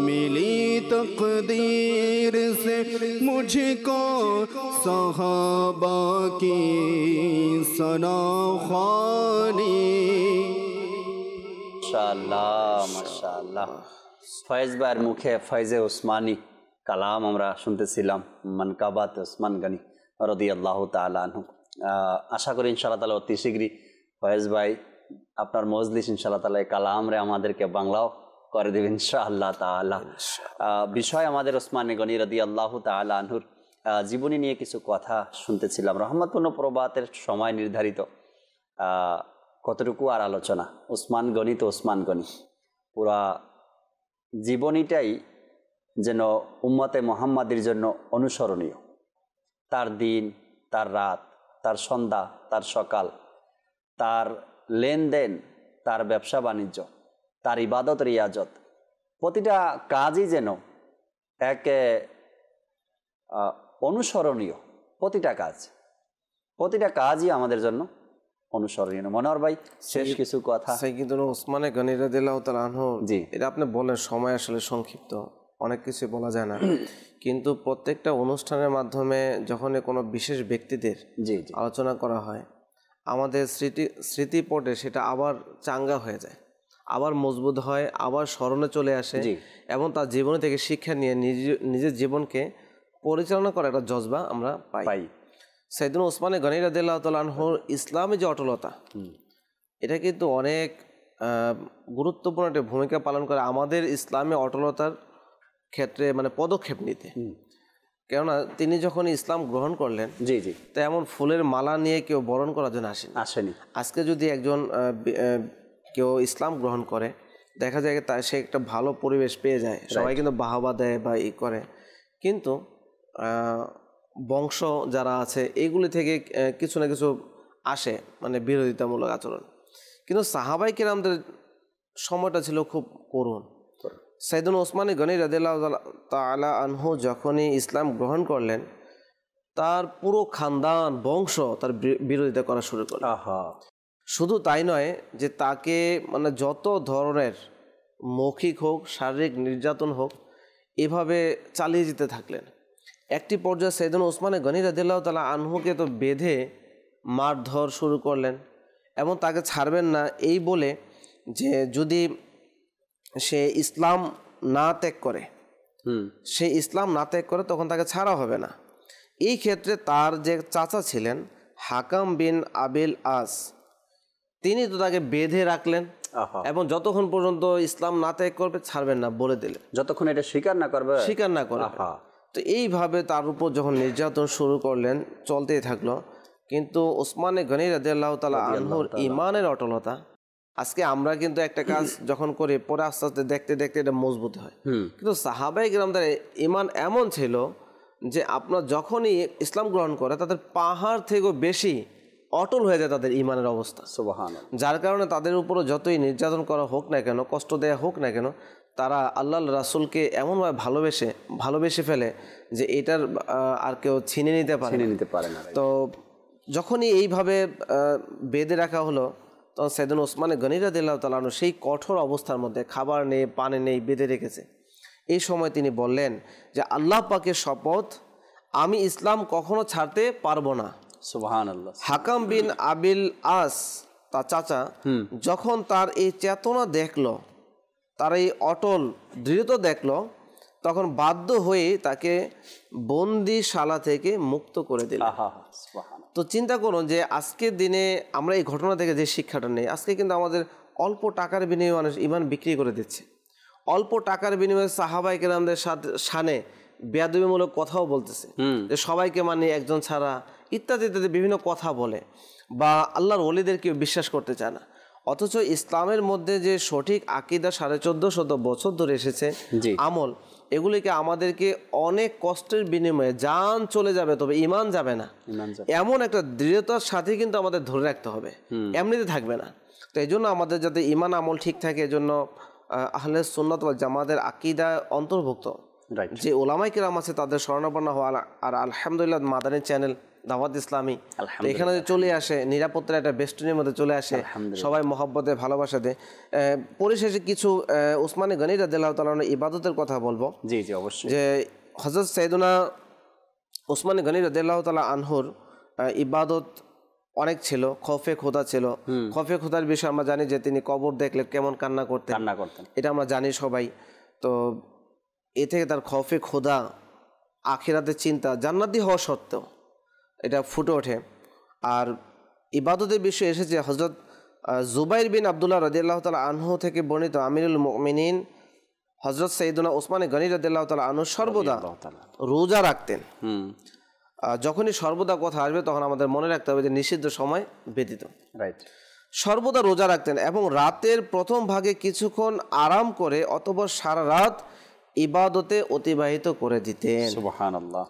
ملی تقدیر سے مجھ کو صحابہ فض بار مکھے فیض عثمانی کلام ہم شنت سلام منقابات عثمان گنی رضی اللہ تعالیٰ آشا کرتی شیگری فائز بھائی আপনার মজলিস ইনশাআল্লাহ তালা কালামরে আমাদেরকে বাংলাও করে দেবেন ইনশাআল্লাহ তাল্লাহ বিষয় আমাদের ওসমান গনি রদি আল্লাহ তাল্লাহ আনহুর জীবনী নিয়ে কিছু কথা শুনতেছিলাম রহমতপূর্ণ প্রবাতের সময় নির্ধারিত কতটুকু আর আলোচনা ওসমান গনি তো ওসমান গনি পুরা জীবনীটাই যেন উম্মতে মোহাম্মাদের জন্য অনুসরণীয় তার দিন তার রাত তার সন্ধ্যা তার সকাল তার লেনদেন তার ব্যবসা বাণিজ্য তার ইবাদত রিয়াজত প্রতিটা কাজই যেন এক অনুসরণীয় প্রতিটা কাজ প্রতিটা কাজই আমাদের জন্য অনুসরণীয় মনোহর ভাই শেষ কিছু কথা কিন্তু ওসমানে গনির জি এটা আপনি বলেন সময় আসলে সংক্ষিপ্ত অনেক কিছু বলা যায় না কিন্তু প্রত্যেকটা অনুষ্ঠানের মাধ্যমে যখন কোনো বিশেষ ব্যক্তিদের আলোচনা করা হয় আমাদের স্মৃতি স্মৃতিপটে সেটা আবার চাঙ্গা হয়ে যায় আবার মজবুত হয় আবার স্মরণে চলে আসে এবং তার জীবনে থেকে শিক্ষা নিয়ে নিজের জীবনকে পরিচালনা করার একটা জজবা আমরা পাই পাই সাইদুল ওসমানে গনি রাদিল্লাহ ইসলামী ইসলামে যে অটলতা এটা কিন্তু অনেক গুরুত্বপূর্ণ একটা ভূমিকা পালন করে আমাদের ইসলামে অটলতার ক্ষেত্রে মানে পদক্ষেপ নিতে কেননা তিনি যখন ইসলাম গ্রহণ করলেন জি জি তো এমন ফুলের মালা নিয়ে কেউ বরণ করার জন্য আসেন আসেনি আজকে যদি একজন কেউ ইসলাম গ্রহণ করে দেখা যায় তার সে একটা ভালো পরিবেশ পেয়ে যায় সবাই কিন্তু বাহবা দেয় বা ই করে কিন্তু বংশ যারা আছে এইগুলি থেকে কিছু না কিছু আসে মানে বিরোধিতামূলক আচরণ কিন্তু সাহাবাই কেরামদের সময়টা ছিল খুব করুণ সাইদুল ওসমান গনি রাদিল্লাহ তালা আনহু যখনই ইসলাম গ্রহণ করলেন তার পুরো খানদান বংশ তার বিরোধিতা করা শুরু করল শুধু তাই নয় যে তাকে মানে যত ধরনের মৌখিক হোক শারীরিক নির্যাতন হোক এভাবে চালিয়ে যেতে থাকলেন একটি পর্যায়ে সৈদন ওসমানে গনি রাদিল্লাহ তালা আনহুকে তো বেঁধে মারধর শুরু করলেন এবং তাকে ছাড়বেন না এই বলে যে যদি সে ইসলাম না ত্যাগ করে সে ইসলাম না ত্যাগ করে তখন তাকে ছাড়া হবে না এই ক্ষেত্রে তার যে চাচা ছিলেন হাকাম বিন আবিল আস তিনি তো তাকে বেঁধে রাখলেন এবং যতক্ষণ পর্যন্ত ইসলাম না ত্যাগ করবে ছাড়বেন না বলে দিলেন যতক্ষণ এটা স্বীকার না করবে স্বীকার না করবে তো এইভাবে তার উপর যখন নির্যাতন শুরু করলেন চলতেই থাকলো কিন্তু ওসমানে গনি রাজিয়াল্লাহ তালা আনহুর ইমানের অটলতা আজকে আমরা কিন্তু একটা কাজ যখন করি পরে আস্তে আস্তে দেখতে দেখতে এটা মজবুত হয় কিন্তু সাহাবাই গ্রামদের ইমান এমন ছিল যে আপনার যখনই ইসলাম গ্রহণ করে তাদের পাহাড় থেকেও বেশি অটল হয়ে যায় তাদের ইমানের অবস্থা যার কারণে তাদের উপরও যতই নির্যাতন করা হোক না কেন কষ্ট দেয়া হোক না কেন তারা আল্লাহ রাসুলকে এমনভাবে ভালোবেসে ভালোবেসে ফেলে যে এটার আর কেউ ছিনে নিতে পারে নিতে পারে না তো যখনই এইভাবে বেঁধে রাখা হলো তখন সৈদন ওসমানে গনিরা দিল্লাহ তালানু সেই কঠোর অবস্থার মধ্যে খাবার নেই পানি নেই বেঁধে রেখেছে এই সময় তিনি বললেন যে আল্লাহ পাকের শপথ আমি ইসলাম কখনো ছাড়তে পারবো না হাকাম বিন আবিল আস তার চাচা যখন তার এই চেতনা দেখল তার এই অটল দৃঢ়তা দেখল তখন বাধ্য হয়ে তাকে বন্দিশালা থেকে মুক্ত করে দিল তো চিন্তা করুন যে আজকের দিনে আমরা এই ঘটনা থেকে যে শিক্ষাটা নেই আজকে কিন্তু আমাদের অল্প টাকার বিনিময়ে মানুষ ইমান বিক্রি করে দিচ্ছে অল্প টাকার বিনিময়ে সাহাবাই কেরামদের সাথে সানে বেয়াদবিমূলক কথাও বলতেছে যে সবাইকে মানে একজন ছাড়া ইত্যাদি ইত্যাদি বিভিন্ন কথা বলে বা আল্লাহর কেউ বিশ্বাস করতে চায় না অথচ ইসলামের মধ্যে যে সঠিক আকিদা সাড়ে চোদ্দ শত বছর ধরে এসেছে আমল এগুলিকে আমাদেরকে অনেক কষ্টের বিনিময়ে যান চলে যাবে তবে ইমান যাবে না এমন একটা দৃঢ়তার সাথে কিন্তু আমাদের ধরে রাখতে হবে এমনিতে থাকবে না তো এই জন্য আমাদের যাতে ইমান আমল ঠিক থাকে এজন্য আহলে সুন্নত জামাদের আকিদা অন্তর্ভুক্ত যে ওলামাই কিরাম আছে তাদের স্মরণাপন্ন হওয়া আর আলহামদুলিল্লাহ মাদানের চ্যানেল দাওয়াত ইসলামী এখানে যে চলে আসে নিরাপত্তার একটা বেস্টনের মধ্যে চলে আসে সবাই মহব্বতে ভালোবাসাতে পরিশেষে কিছু উসমানি গনির রাদিল্লাহ তালন ইবাদতের কথা বলবো জি জি অবশ্যই যে হজরত সৈদুনা উসমানি গনির রাদিল্লাহ তালা আনহুর ইবাদত অনেক ছিল খফে খোদা ছিল খফে খোদার বিষয়ে আমরা জানি যে তিনি কবর দেখলে কেমন কান্না করতেন কান্না করতেন এটা আমরা জানি সবাই তো এ থেকে তার খফে খোদা আখেরাতে চিন্তা জান্নাতি হওয়া সত্ত্বেও এটা ফুটে ওঠে আর ইবাদতের বিষয়ে এসেছে হজরত জুবাইর বিন আবদুল্লাহ রদিয়াল্লাহ তালা আনহু থেকে বর্ণিত আমিরুল মিনিন হজরত সঈদুল্লাহ ওসমান গনি রদিয়াল্লাহ তালা আনহু সর্বদা রোজা রাখতেন যখনই সর্বদা কথা আসবে তখন আমাদের মনে রাখতে হবে যে নিষিদ্ধ সময় ব্যতীত রাইট সর্বদা রোজা রাখতেন এবং রাতের প্রথম ভাগে কিছুক্ষণ আরাম করে অথবা সারা রাত ইবাদতে অতিবাহিত করে দিতেন সুবহানাল্লাহ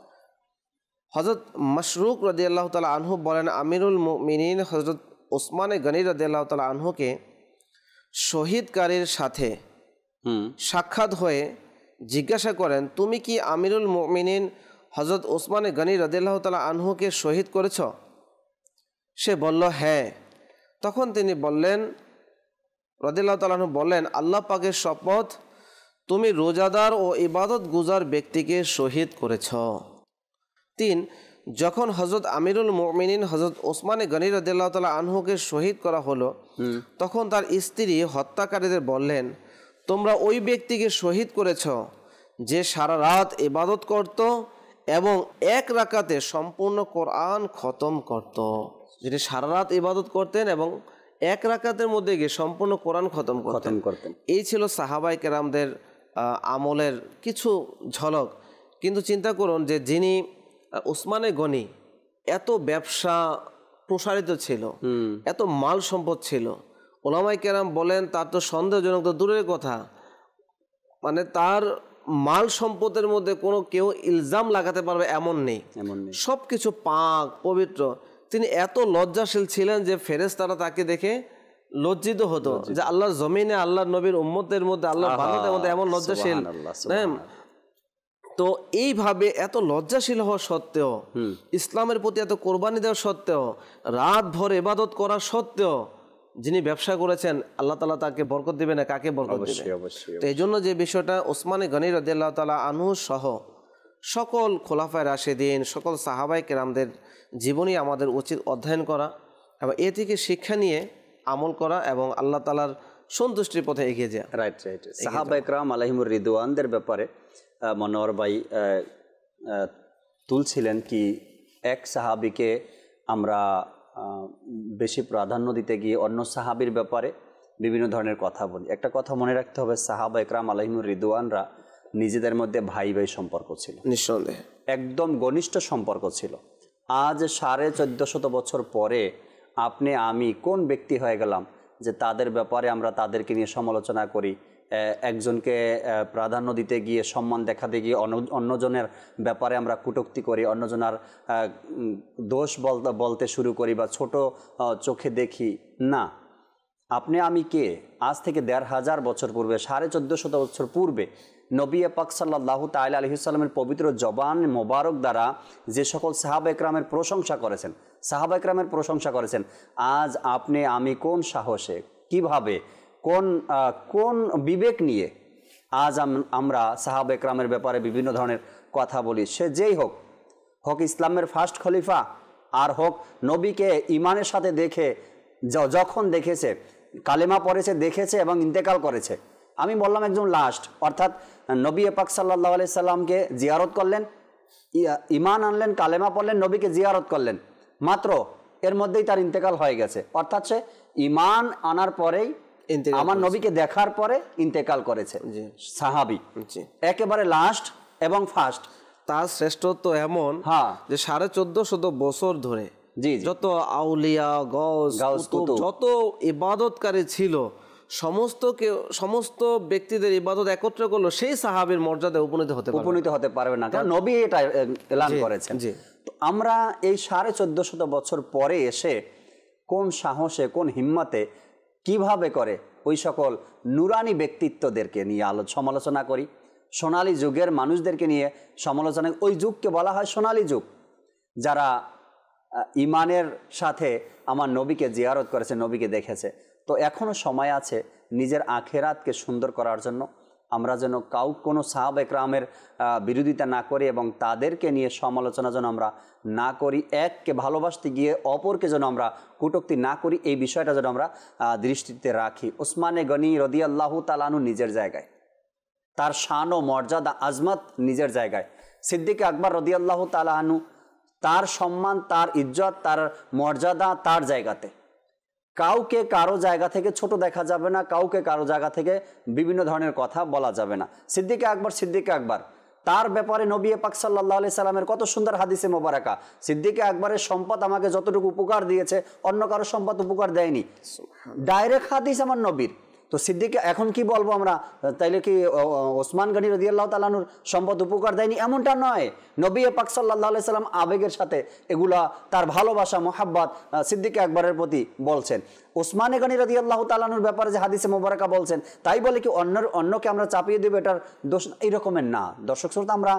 হজরত মশরুক রদি আল্লাহ তালা আনহু বলেন আমিরুল মিনীন হজরত ওসমানে গনি রদি আল্লাহ তালা আনহুকে শহীদকারীর সাথে সাক্ষাৎ হয়ে জিজ্ঞাসা করেন তুমি কি আমিরুল মিনীন হজরত ওসমান গনি আল্লাহ তালা আনহুকে শহীদ করেছ সে বলল হ্যাঁ তখন তিনি বললেন আল্লাহ তালাহু বললেন আল্লাহ পাকের শপথ তুমি রোজাদার ও ইবাদত গুজার ব্যক্তিকে শহীদ করেছ তিন যখন হজরত আমিরুল মোমিনিন হজরত ওসমান গনির রদাল্লাহ তালা আনহুকে শহীদ করা হলো তখন তার স্ত্রী হত্যাকারীদের বললেন তোমরা ওই ব্যক্তিকে শহীদ করেছ যে সারা রাত ইবাদত করত এবং এক রাকাতে সম্পূর্ণ কোরআন খতম করত যিনি সারা রাত ইবাদত করতেন এবং এক রাকাতের মধ্যে গিয়ে সম্পূর্ণ কোরআন খতম খতম করতেন এই ছিল সাহাবাই কেরামদের আমলের কিছু ঝলক কিন্তু চিন্তা করুন যে যিনি ওসমানে গনি এত ব্যবসা প্রসারিত ছিল এত মাল সম্পদ ছিল ওলামাই কেরাম বলেন তার তো সন্দেহজনক তো দূরের কথা মানে তার মাল সম্পদের মধ্যে কোনো কেউ ইলজাম লাগাতে পারবে এমন নেই সব কিছু পাক পবিত্র তিনি এত লজ্জাশীল ছিলেন যে ফেরেস তারা তাকে দেখে লজ্জিত হতো যে আল্লাহর জমিনে আল্লাহ নবীর উম্মতের মধ্যে আল্লাহ মধ্যে এমন লজ্জাশীল হ্যাঁ তো এইভাবে এত লজ্জাশীল হওয়া সত্ত্বেও ইসলামের প্রতি এত কোরবানি দেওয়া সত্ত্বেও রাত ভর এবাদত করা সত্ত্বেও যিনি ব্যবসা করেছেন আল্লাহ তালা তাকে বরকত দেবে না কাকে বরকত দেবে তো এই জন্য যে বিষয়টা ওসমানে গনির আল্লাহ তালা আনু সহ সকল খোলাফায় দিন সকল সাহাবাই কেরামদের জীবনী আমাদের উচিত অধ্যয়ন করা এবং এ থেকে শিক্ষা নিয়ে আমল করা এবং আল্লাহ তালার সন্তুষ্টির পথে এগিয়ে যায় রাইট রাইট সাহাবাইকরাম আলহিমুর রিদুয়ানদের ব্যাপারে মনোয়ার ভাই তুলছিলেন কি এক সাহাবিকে আমরা বেশি প্রাধান্য দিতে গিয়ে অন্য সাহাবির ব্যাপারে বিভিন্ন ধরনের কথা বলি একটা কথা মনে রাখতে হবে সাহাবা একরাম আলহিমুর রিদুয়ানরা নিজেদের মধ্যে ভাই ভাই সম্পর্ক ছিল নিঃসন্দেহে একদম ঘনিষ্ঠ সম্পর্ক ছিল আজ সাড়ে চোদ্দ শত বছর পরে আপনি আমি কোন ব্যক্তি হয়ে গেলাম যে তাদের ব্যাপারে আমরা তাদেরকে নিয়ে সমালোচনা করি একজনকে প্রাধান্য দিতে গিয়ে সম্মান দেখাতে গিয়ে অন্যজনের ব্যাপারে আমরা কুটক্তি করি অন্যজনার দোষ বলতে শুরু করি বা ছোট চোখে দেখি না আপনি আমি কে আজ থেকে দেড় হাজার বছর পূর্বে সাড়ে চোদ্দোশত শত বছর পূর্বে নবী পাক সাল্লাহ তাইল আলহিসাল্লামের পবিত্র জবান মোবারক দ্বারা যে সকল সাহাব একরামের প্রশংসা করেছেন সাহাব একরামের প্রশংসা করেছেন আজ আপনি আমি কোন সাহসে কিভাবে কোন কোন বিবেক নিয়ে আজ আমরা সাহাব একরামের ব্যাপারে বিভিন্ন ধরনের কথা বলি সে যেই হোক হোক ইসলামের ফার্স্ট খলিফা আর হোক নবীকে ইমানের সাথে দেখে যখন দেখেছে কালেমা পড়েছে দেখেছে এবং ইন্তেকাল করেছে আমি বললাম একজন লাস্ট অর্থাৎ নবী এপাক সাল্লাহ আলি সাল্লামকে জিয়ারত করলেন ইমান আনলেন কালেমা পড়লেন নবীকে জিয়ারত করলেন মাত্র এর মধ্যেই তার ইন্তেকাল হয়ে গেছে অর্থাৎ সে ইমান আনার পরেই আমার নবীকে দেখার পরে ইন্তেকাল করেছে সাহাবি একেবারে লাস্ট এবং ফার্স্ট তার শ্রেষ্ঠত্ব এমন হ্যাঁ। যে সাড়ে শত বছর ধরে যত আউলিয়া গজ যত ইবাদতকারী ছিল সমস্ত কেউ সমস্ত ব্যক্তিদের ইবাদত একত্র করলো সেই সাহাবের মর্যাদায় উপনীত হতে উপনীত হতে পারবে না কারণ নবী এটা এলান করেছেন তো আমরা এই সাড়ে চোদ্দ শত বছর পরে এসে কোন সাহসে কোন হিম্মাতে কিভাবে করে ওই সকল নুরানি ব্যক্তিত্বদেরকে নিয়ে আলো সমালোচনা করি সোনালী যুগের মানুষদেরকে নিয়ে সমালোচনা ওই যুগকে বলা হয় সোনালী যুগ যারা ইমানের সাথে আমার নবীকে জিয়ারত করেছে নবীকে দেখেছে তো এখনও সময় আছে নিজের আখেরাতকে সুন্দর করার জন্য আমরা যেন কাউ কোনো সাহাব একরামের বিরোধিতা না করি এবং তাদেরকে নিয়ে সমালোচনা যেন আমরা না করি এককে ভালোবাসতে গিয়ে অপরকে যেন আমরা কুটক্তি না করি এই বিষয়টা যেন আমরা দৃষ্টিতে রাখি ওসমানে গনি রদিয়াল্লাহু তালানু নিজের জায়গায় তার শান ও মর্যাদা আজমাত নিজের জায়গায় সিদ্দিকে আকবর রদিয়াল্লাহু তালাহানু তার সম্মান তার ইজ্জত তার মর্যাদা তার জায়গাতে কাউকে কারো জায়গা থেকে ছোট দেখা যাবে না কাউকে কারো জায়গা থেকে বিভিন্ন ধরনের কথা বলা যাবে না সিদ্দিকে আকবর সিদ্দিকে আকবর তার ব্যাপারে নবী পাক সাল্লাহ আলি সাল্লামের কত সুন্দর হাদিসে মোবারকা সিদ্দিকে আকবরের সম্পদ আমাকে যতটুকু উপকার দিয়েছে অন্য কারো সম্পদ উপকার দেয়নি ডাইরেক্ট হাদিস আমার নবীর তো সিদ্দিক এখন কি বলবো আমরা তাইলে কি ওসমান গনি রদিয়াল্লাহ তালানুর সম্পদ উপকার দেয়নি এমনটা নয় নবী পাক সাল্লাহ সাল্লাম আবেগের সাথে এগুলা তার ভালোবাসা মোহাব্বত সিদ্দিক আকবরের প্রতি বলছেন ওসমান গনি রদিয়াল্লাহ তালানুর ব্যাপারে যে হাদিসে মোবারকা বলছেন তাই বলে কি অন্য অন্যকে আমরা চাপিয়ে দেবো এটার দোষ এইরকমের না দর্শক শ্রোতা আমরা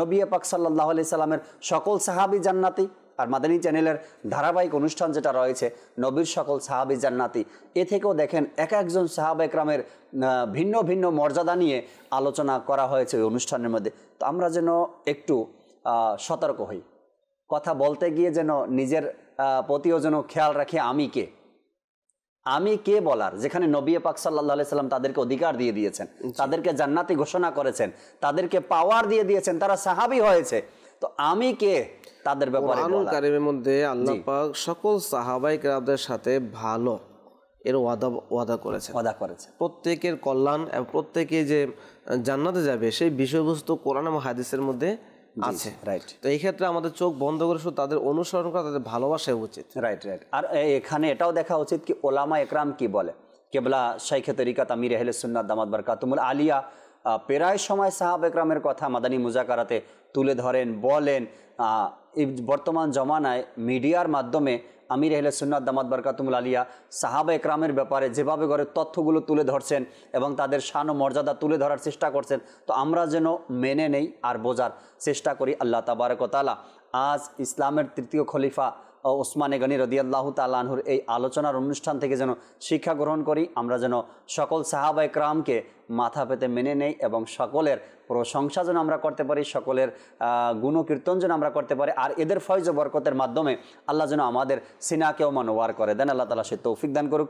নবী পাক সাল্লাহ আলি সাল্লামের সকল সাহাবি জান্নাতি আর মাদানী চ্যানেলের ধারাবাহিক অনুষ্ঠান যেটা রয়েছে নবীর সকল সাহাবি জান্নাতি এ থেকেও দেখেন এক একজন সাহাব একরামের ভিন্ন ভিন্ন মর্যাদা নিয়ে আলোচনা করা হয়েছে ওই অনুষ্ঠানের মধ্যে তো আমরা যেন একটু সতর্ক হই কথা বলতে গিয়ে যেন নিজের প্রতিও যেন খেয়াল রাখি আমি কে আমি কে বলার যেখানে নবী পাক সাল্লাহ সাল্লাম তাদেরকে অধিকার দিয়ে দিয়েছেন তাদেরকে জান্নাতি ঘোষণা করেছেন তাদেরকে পাওয়ার দিয়ে দিয়েছেন তারা সাহাবি হয়েছে তো আমি কে তাদের ব্যাপারে মধ্যে আল্লাহ পাক সকল সাহাবাই কেরামদের সাথে ভালো এর ওয়াদা ওয়াদা করেছে ওয়াদা করেছে প্রত্যেকের কল্যাণ এবং প্রত্যেকে যে জান্নাতে যাবে সেই বিষয়বস্তু কোরআন এবং হাদিসের মধ্যে আছে রাইট তো এই ক্ষেত্রে আমাদের চোখ বন্ধ করে শুধু তাদের অনুসরণ করা তাদের ভালোবাসা উচিত রাইট রাইট আর এখানে এটাও দেখা উচিত কি ওলামা একরাম কি বলে কেবলা শাইখে তরিকাত আমির আহলে সুন্নাত দামাত বারকাতুমুল আলিয়া পেরায় সময় সাহাব একরামের কথা মাদানী মুজাকারাতে তুলে ধরেন বলেন বর্তমান জমানায় মিডিয়ার মাধ্যমে আমির এহলে সুন্নাত দামাত বারকাতুমুল আলিয়া সাহাব একরামের ব্যাপারে যেভাবে করে তথ্যগুলো তুলে ধরছেন এবং তাদের শান ও মর্যাদা তুলে ধরার চেষ্টা করছেন তো আমরা যেন মেনে নেই আর বোঝার চেষ্টা করি আল্লাহ তাবারকতালা আজ ইসলামের তৃতীয় খলিফা ওসমানে গনি রদিয়াল্লাহ তালাহুর এই আলোচনার অনুষ্ঠান থেকে যেন শিক্ষা গ্রহণ করি আমরা যেন সকল সাহাব একরামকে মাথা পেতে মেনে নেই এবং সকলের প্রশংসা যেন আমরা করতে পারি সকলের গুণকীর্তন যেন আমরা করতে পারি আর এদের ফয়জ বরকতের মাধ্যমে আল্লাহ যেন আমাদের সিনাকেও মানোয়ার করে দেন আল্লাহ তালা সে তৌফিক দান করুক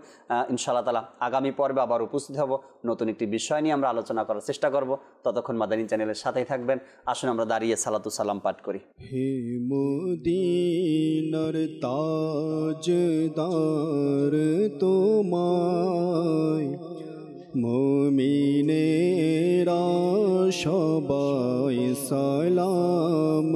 ইনশাআল্লাহ তালা আগামী পর্বে আবার উপস্থিত হব নতুন একটি বিষয় নিয়ে আমরা আলোচনা করার চেষ্টা করব ততক্ষণ মাদানী চ্যানেলের সাথেই থাকবেন আসুন আমরা দাঁড়িয়ে সালাতু সালাম পাঠ করি তোমায় মুমিনেরা সবাই সালাম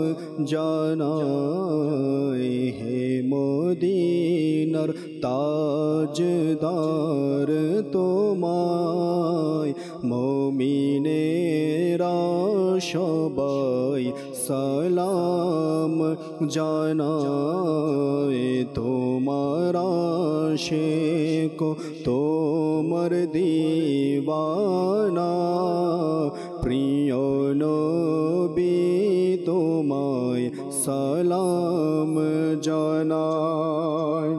জানাই হে মদিনার তাজদার তোমায় মুমিনেরা সবাই সালাম জানা তোমার কো তোমার দিবানা প্রিয় নবী তোমায় সালাম জানায়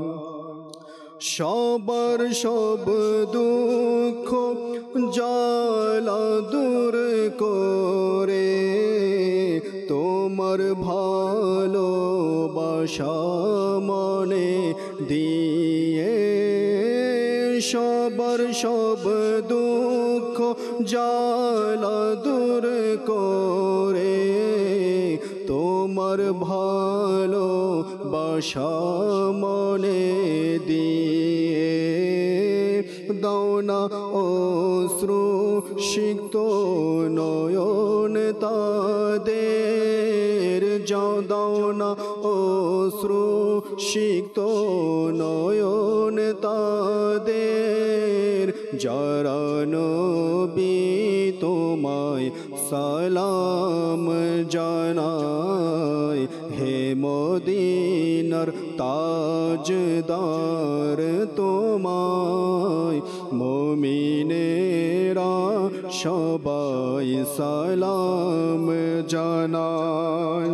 সবার সব দুঃখ জালা দূর কর তোমার ভালো মনে দিয়ে সবার সব দুঃখ জালা দূর করে তোমার ভালো মনে দিয়ে দৌনা অশ্রু সিক্ত নয়ন তাদের যদনা অশ্রু সিক্ত নয়ন তাদের জরন নবী তোমায় সালাম জানায় হে মদিনার তাজদার তোমায় মমিনেরা সবাই সালাম জানায়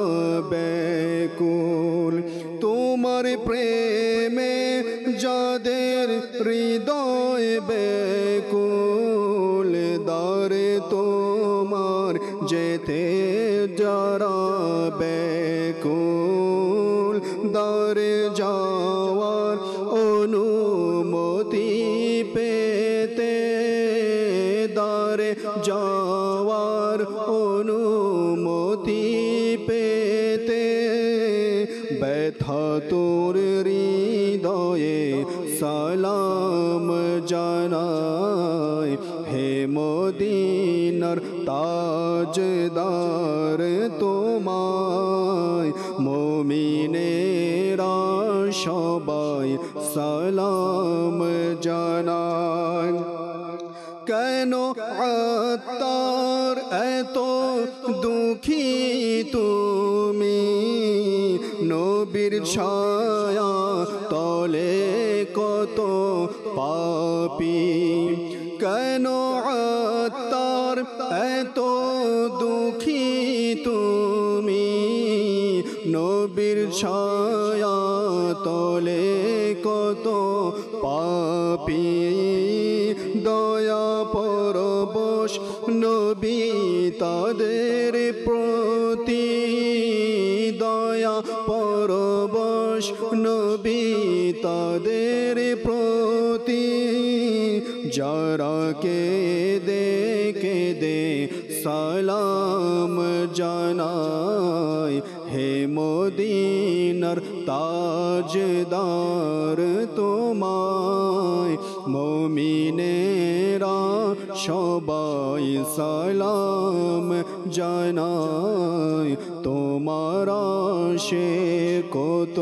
নাই হে মদিনার তাজদার তোমায় মমিনেরা সবাই সালাম জানায় কেন আত্মার এত দুঃখী তুমি নবীর ছয় পাপি কেন আত্মার এত দুঃখী তুমি নবীর ছায়া তলে কত পাপি দয়া পরবশ নবী তাদের যারাকে দেখে দে সালাম জানাই হে মদিনার তাজদার তোমায় মমিনেরা সবাই সালাম জানাই তোমারা সে কত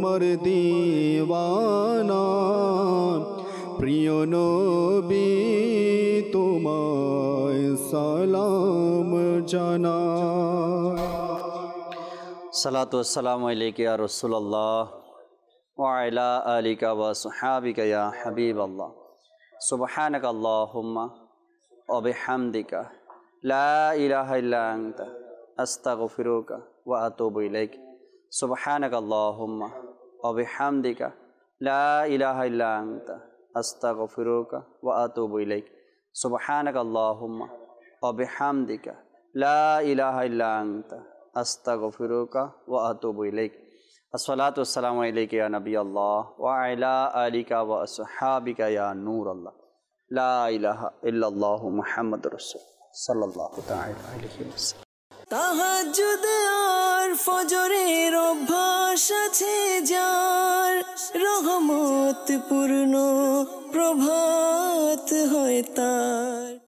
মর দিওয়ানা প্রিয় নবী তোমায় সালাম জানা সালাত আসসালাম আলাইকা রসুল্লাহ ওয়াইলা আলিকা ওয়া সুহাবিকা ইয়া হাবিব আল্লাহ সুবহানাক আল্লাহুম্মা ওয়া বিহামদিকা লা ইলাহা ইল্লা আনতা আস্তাগফিরুকা ওয়া আতুবু ইলাইক সুবহানাক আল্লাহুম্মা ওয়া বিহামদিকা لا إله إلا أنت استغفروک و اتوب الیک سبحانک اللہم و بحمدک لا الہ الا انت استغفروک و اتوب الیک الصلاۃ والسلام علیک یا نبی اللہ و علی آلک و اصحابک یا نور اللہ لا الہ الا اللہ محمد رسول صلی اللہ تعالی علیہ وسلم تہجد ফজরের অভ্যাস আছে যার রহমত পূর্ণ প্রভাত হয় তার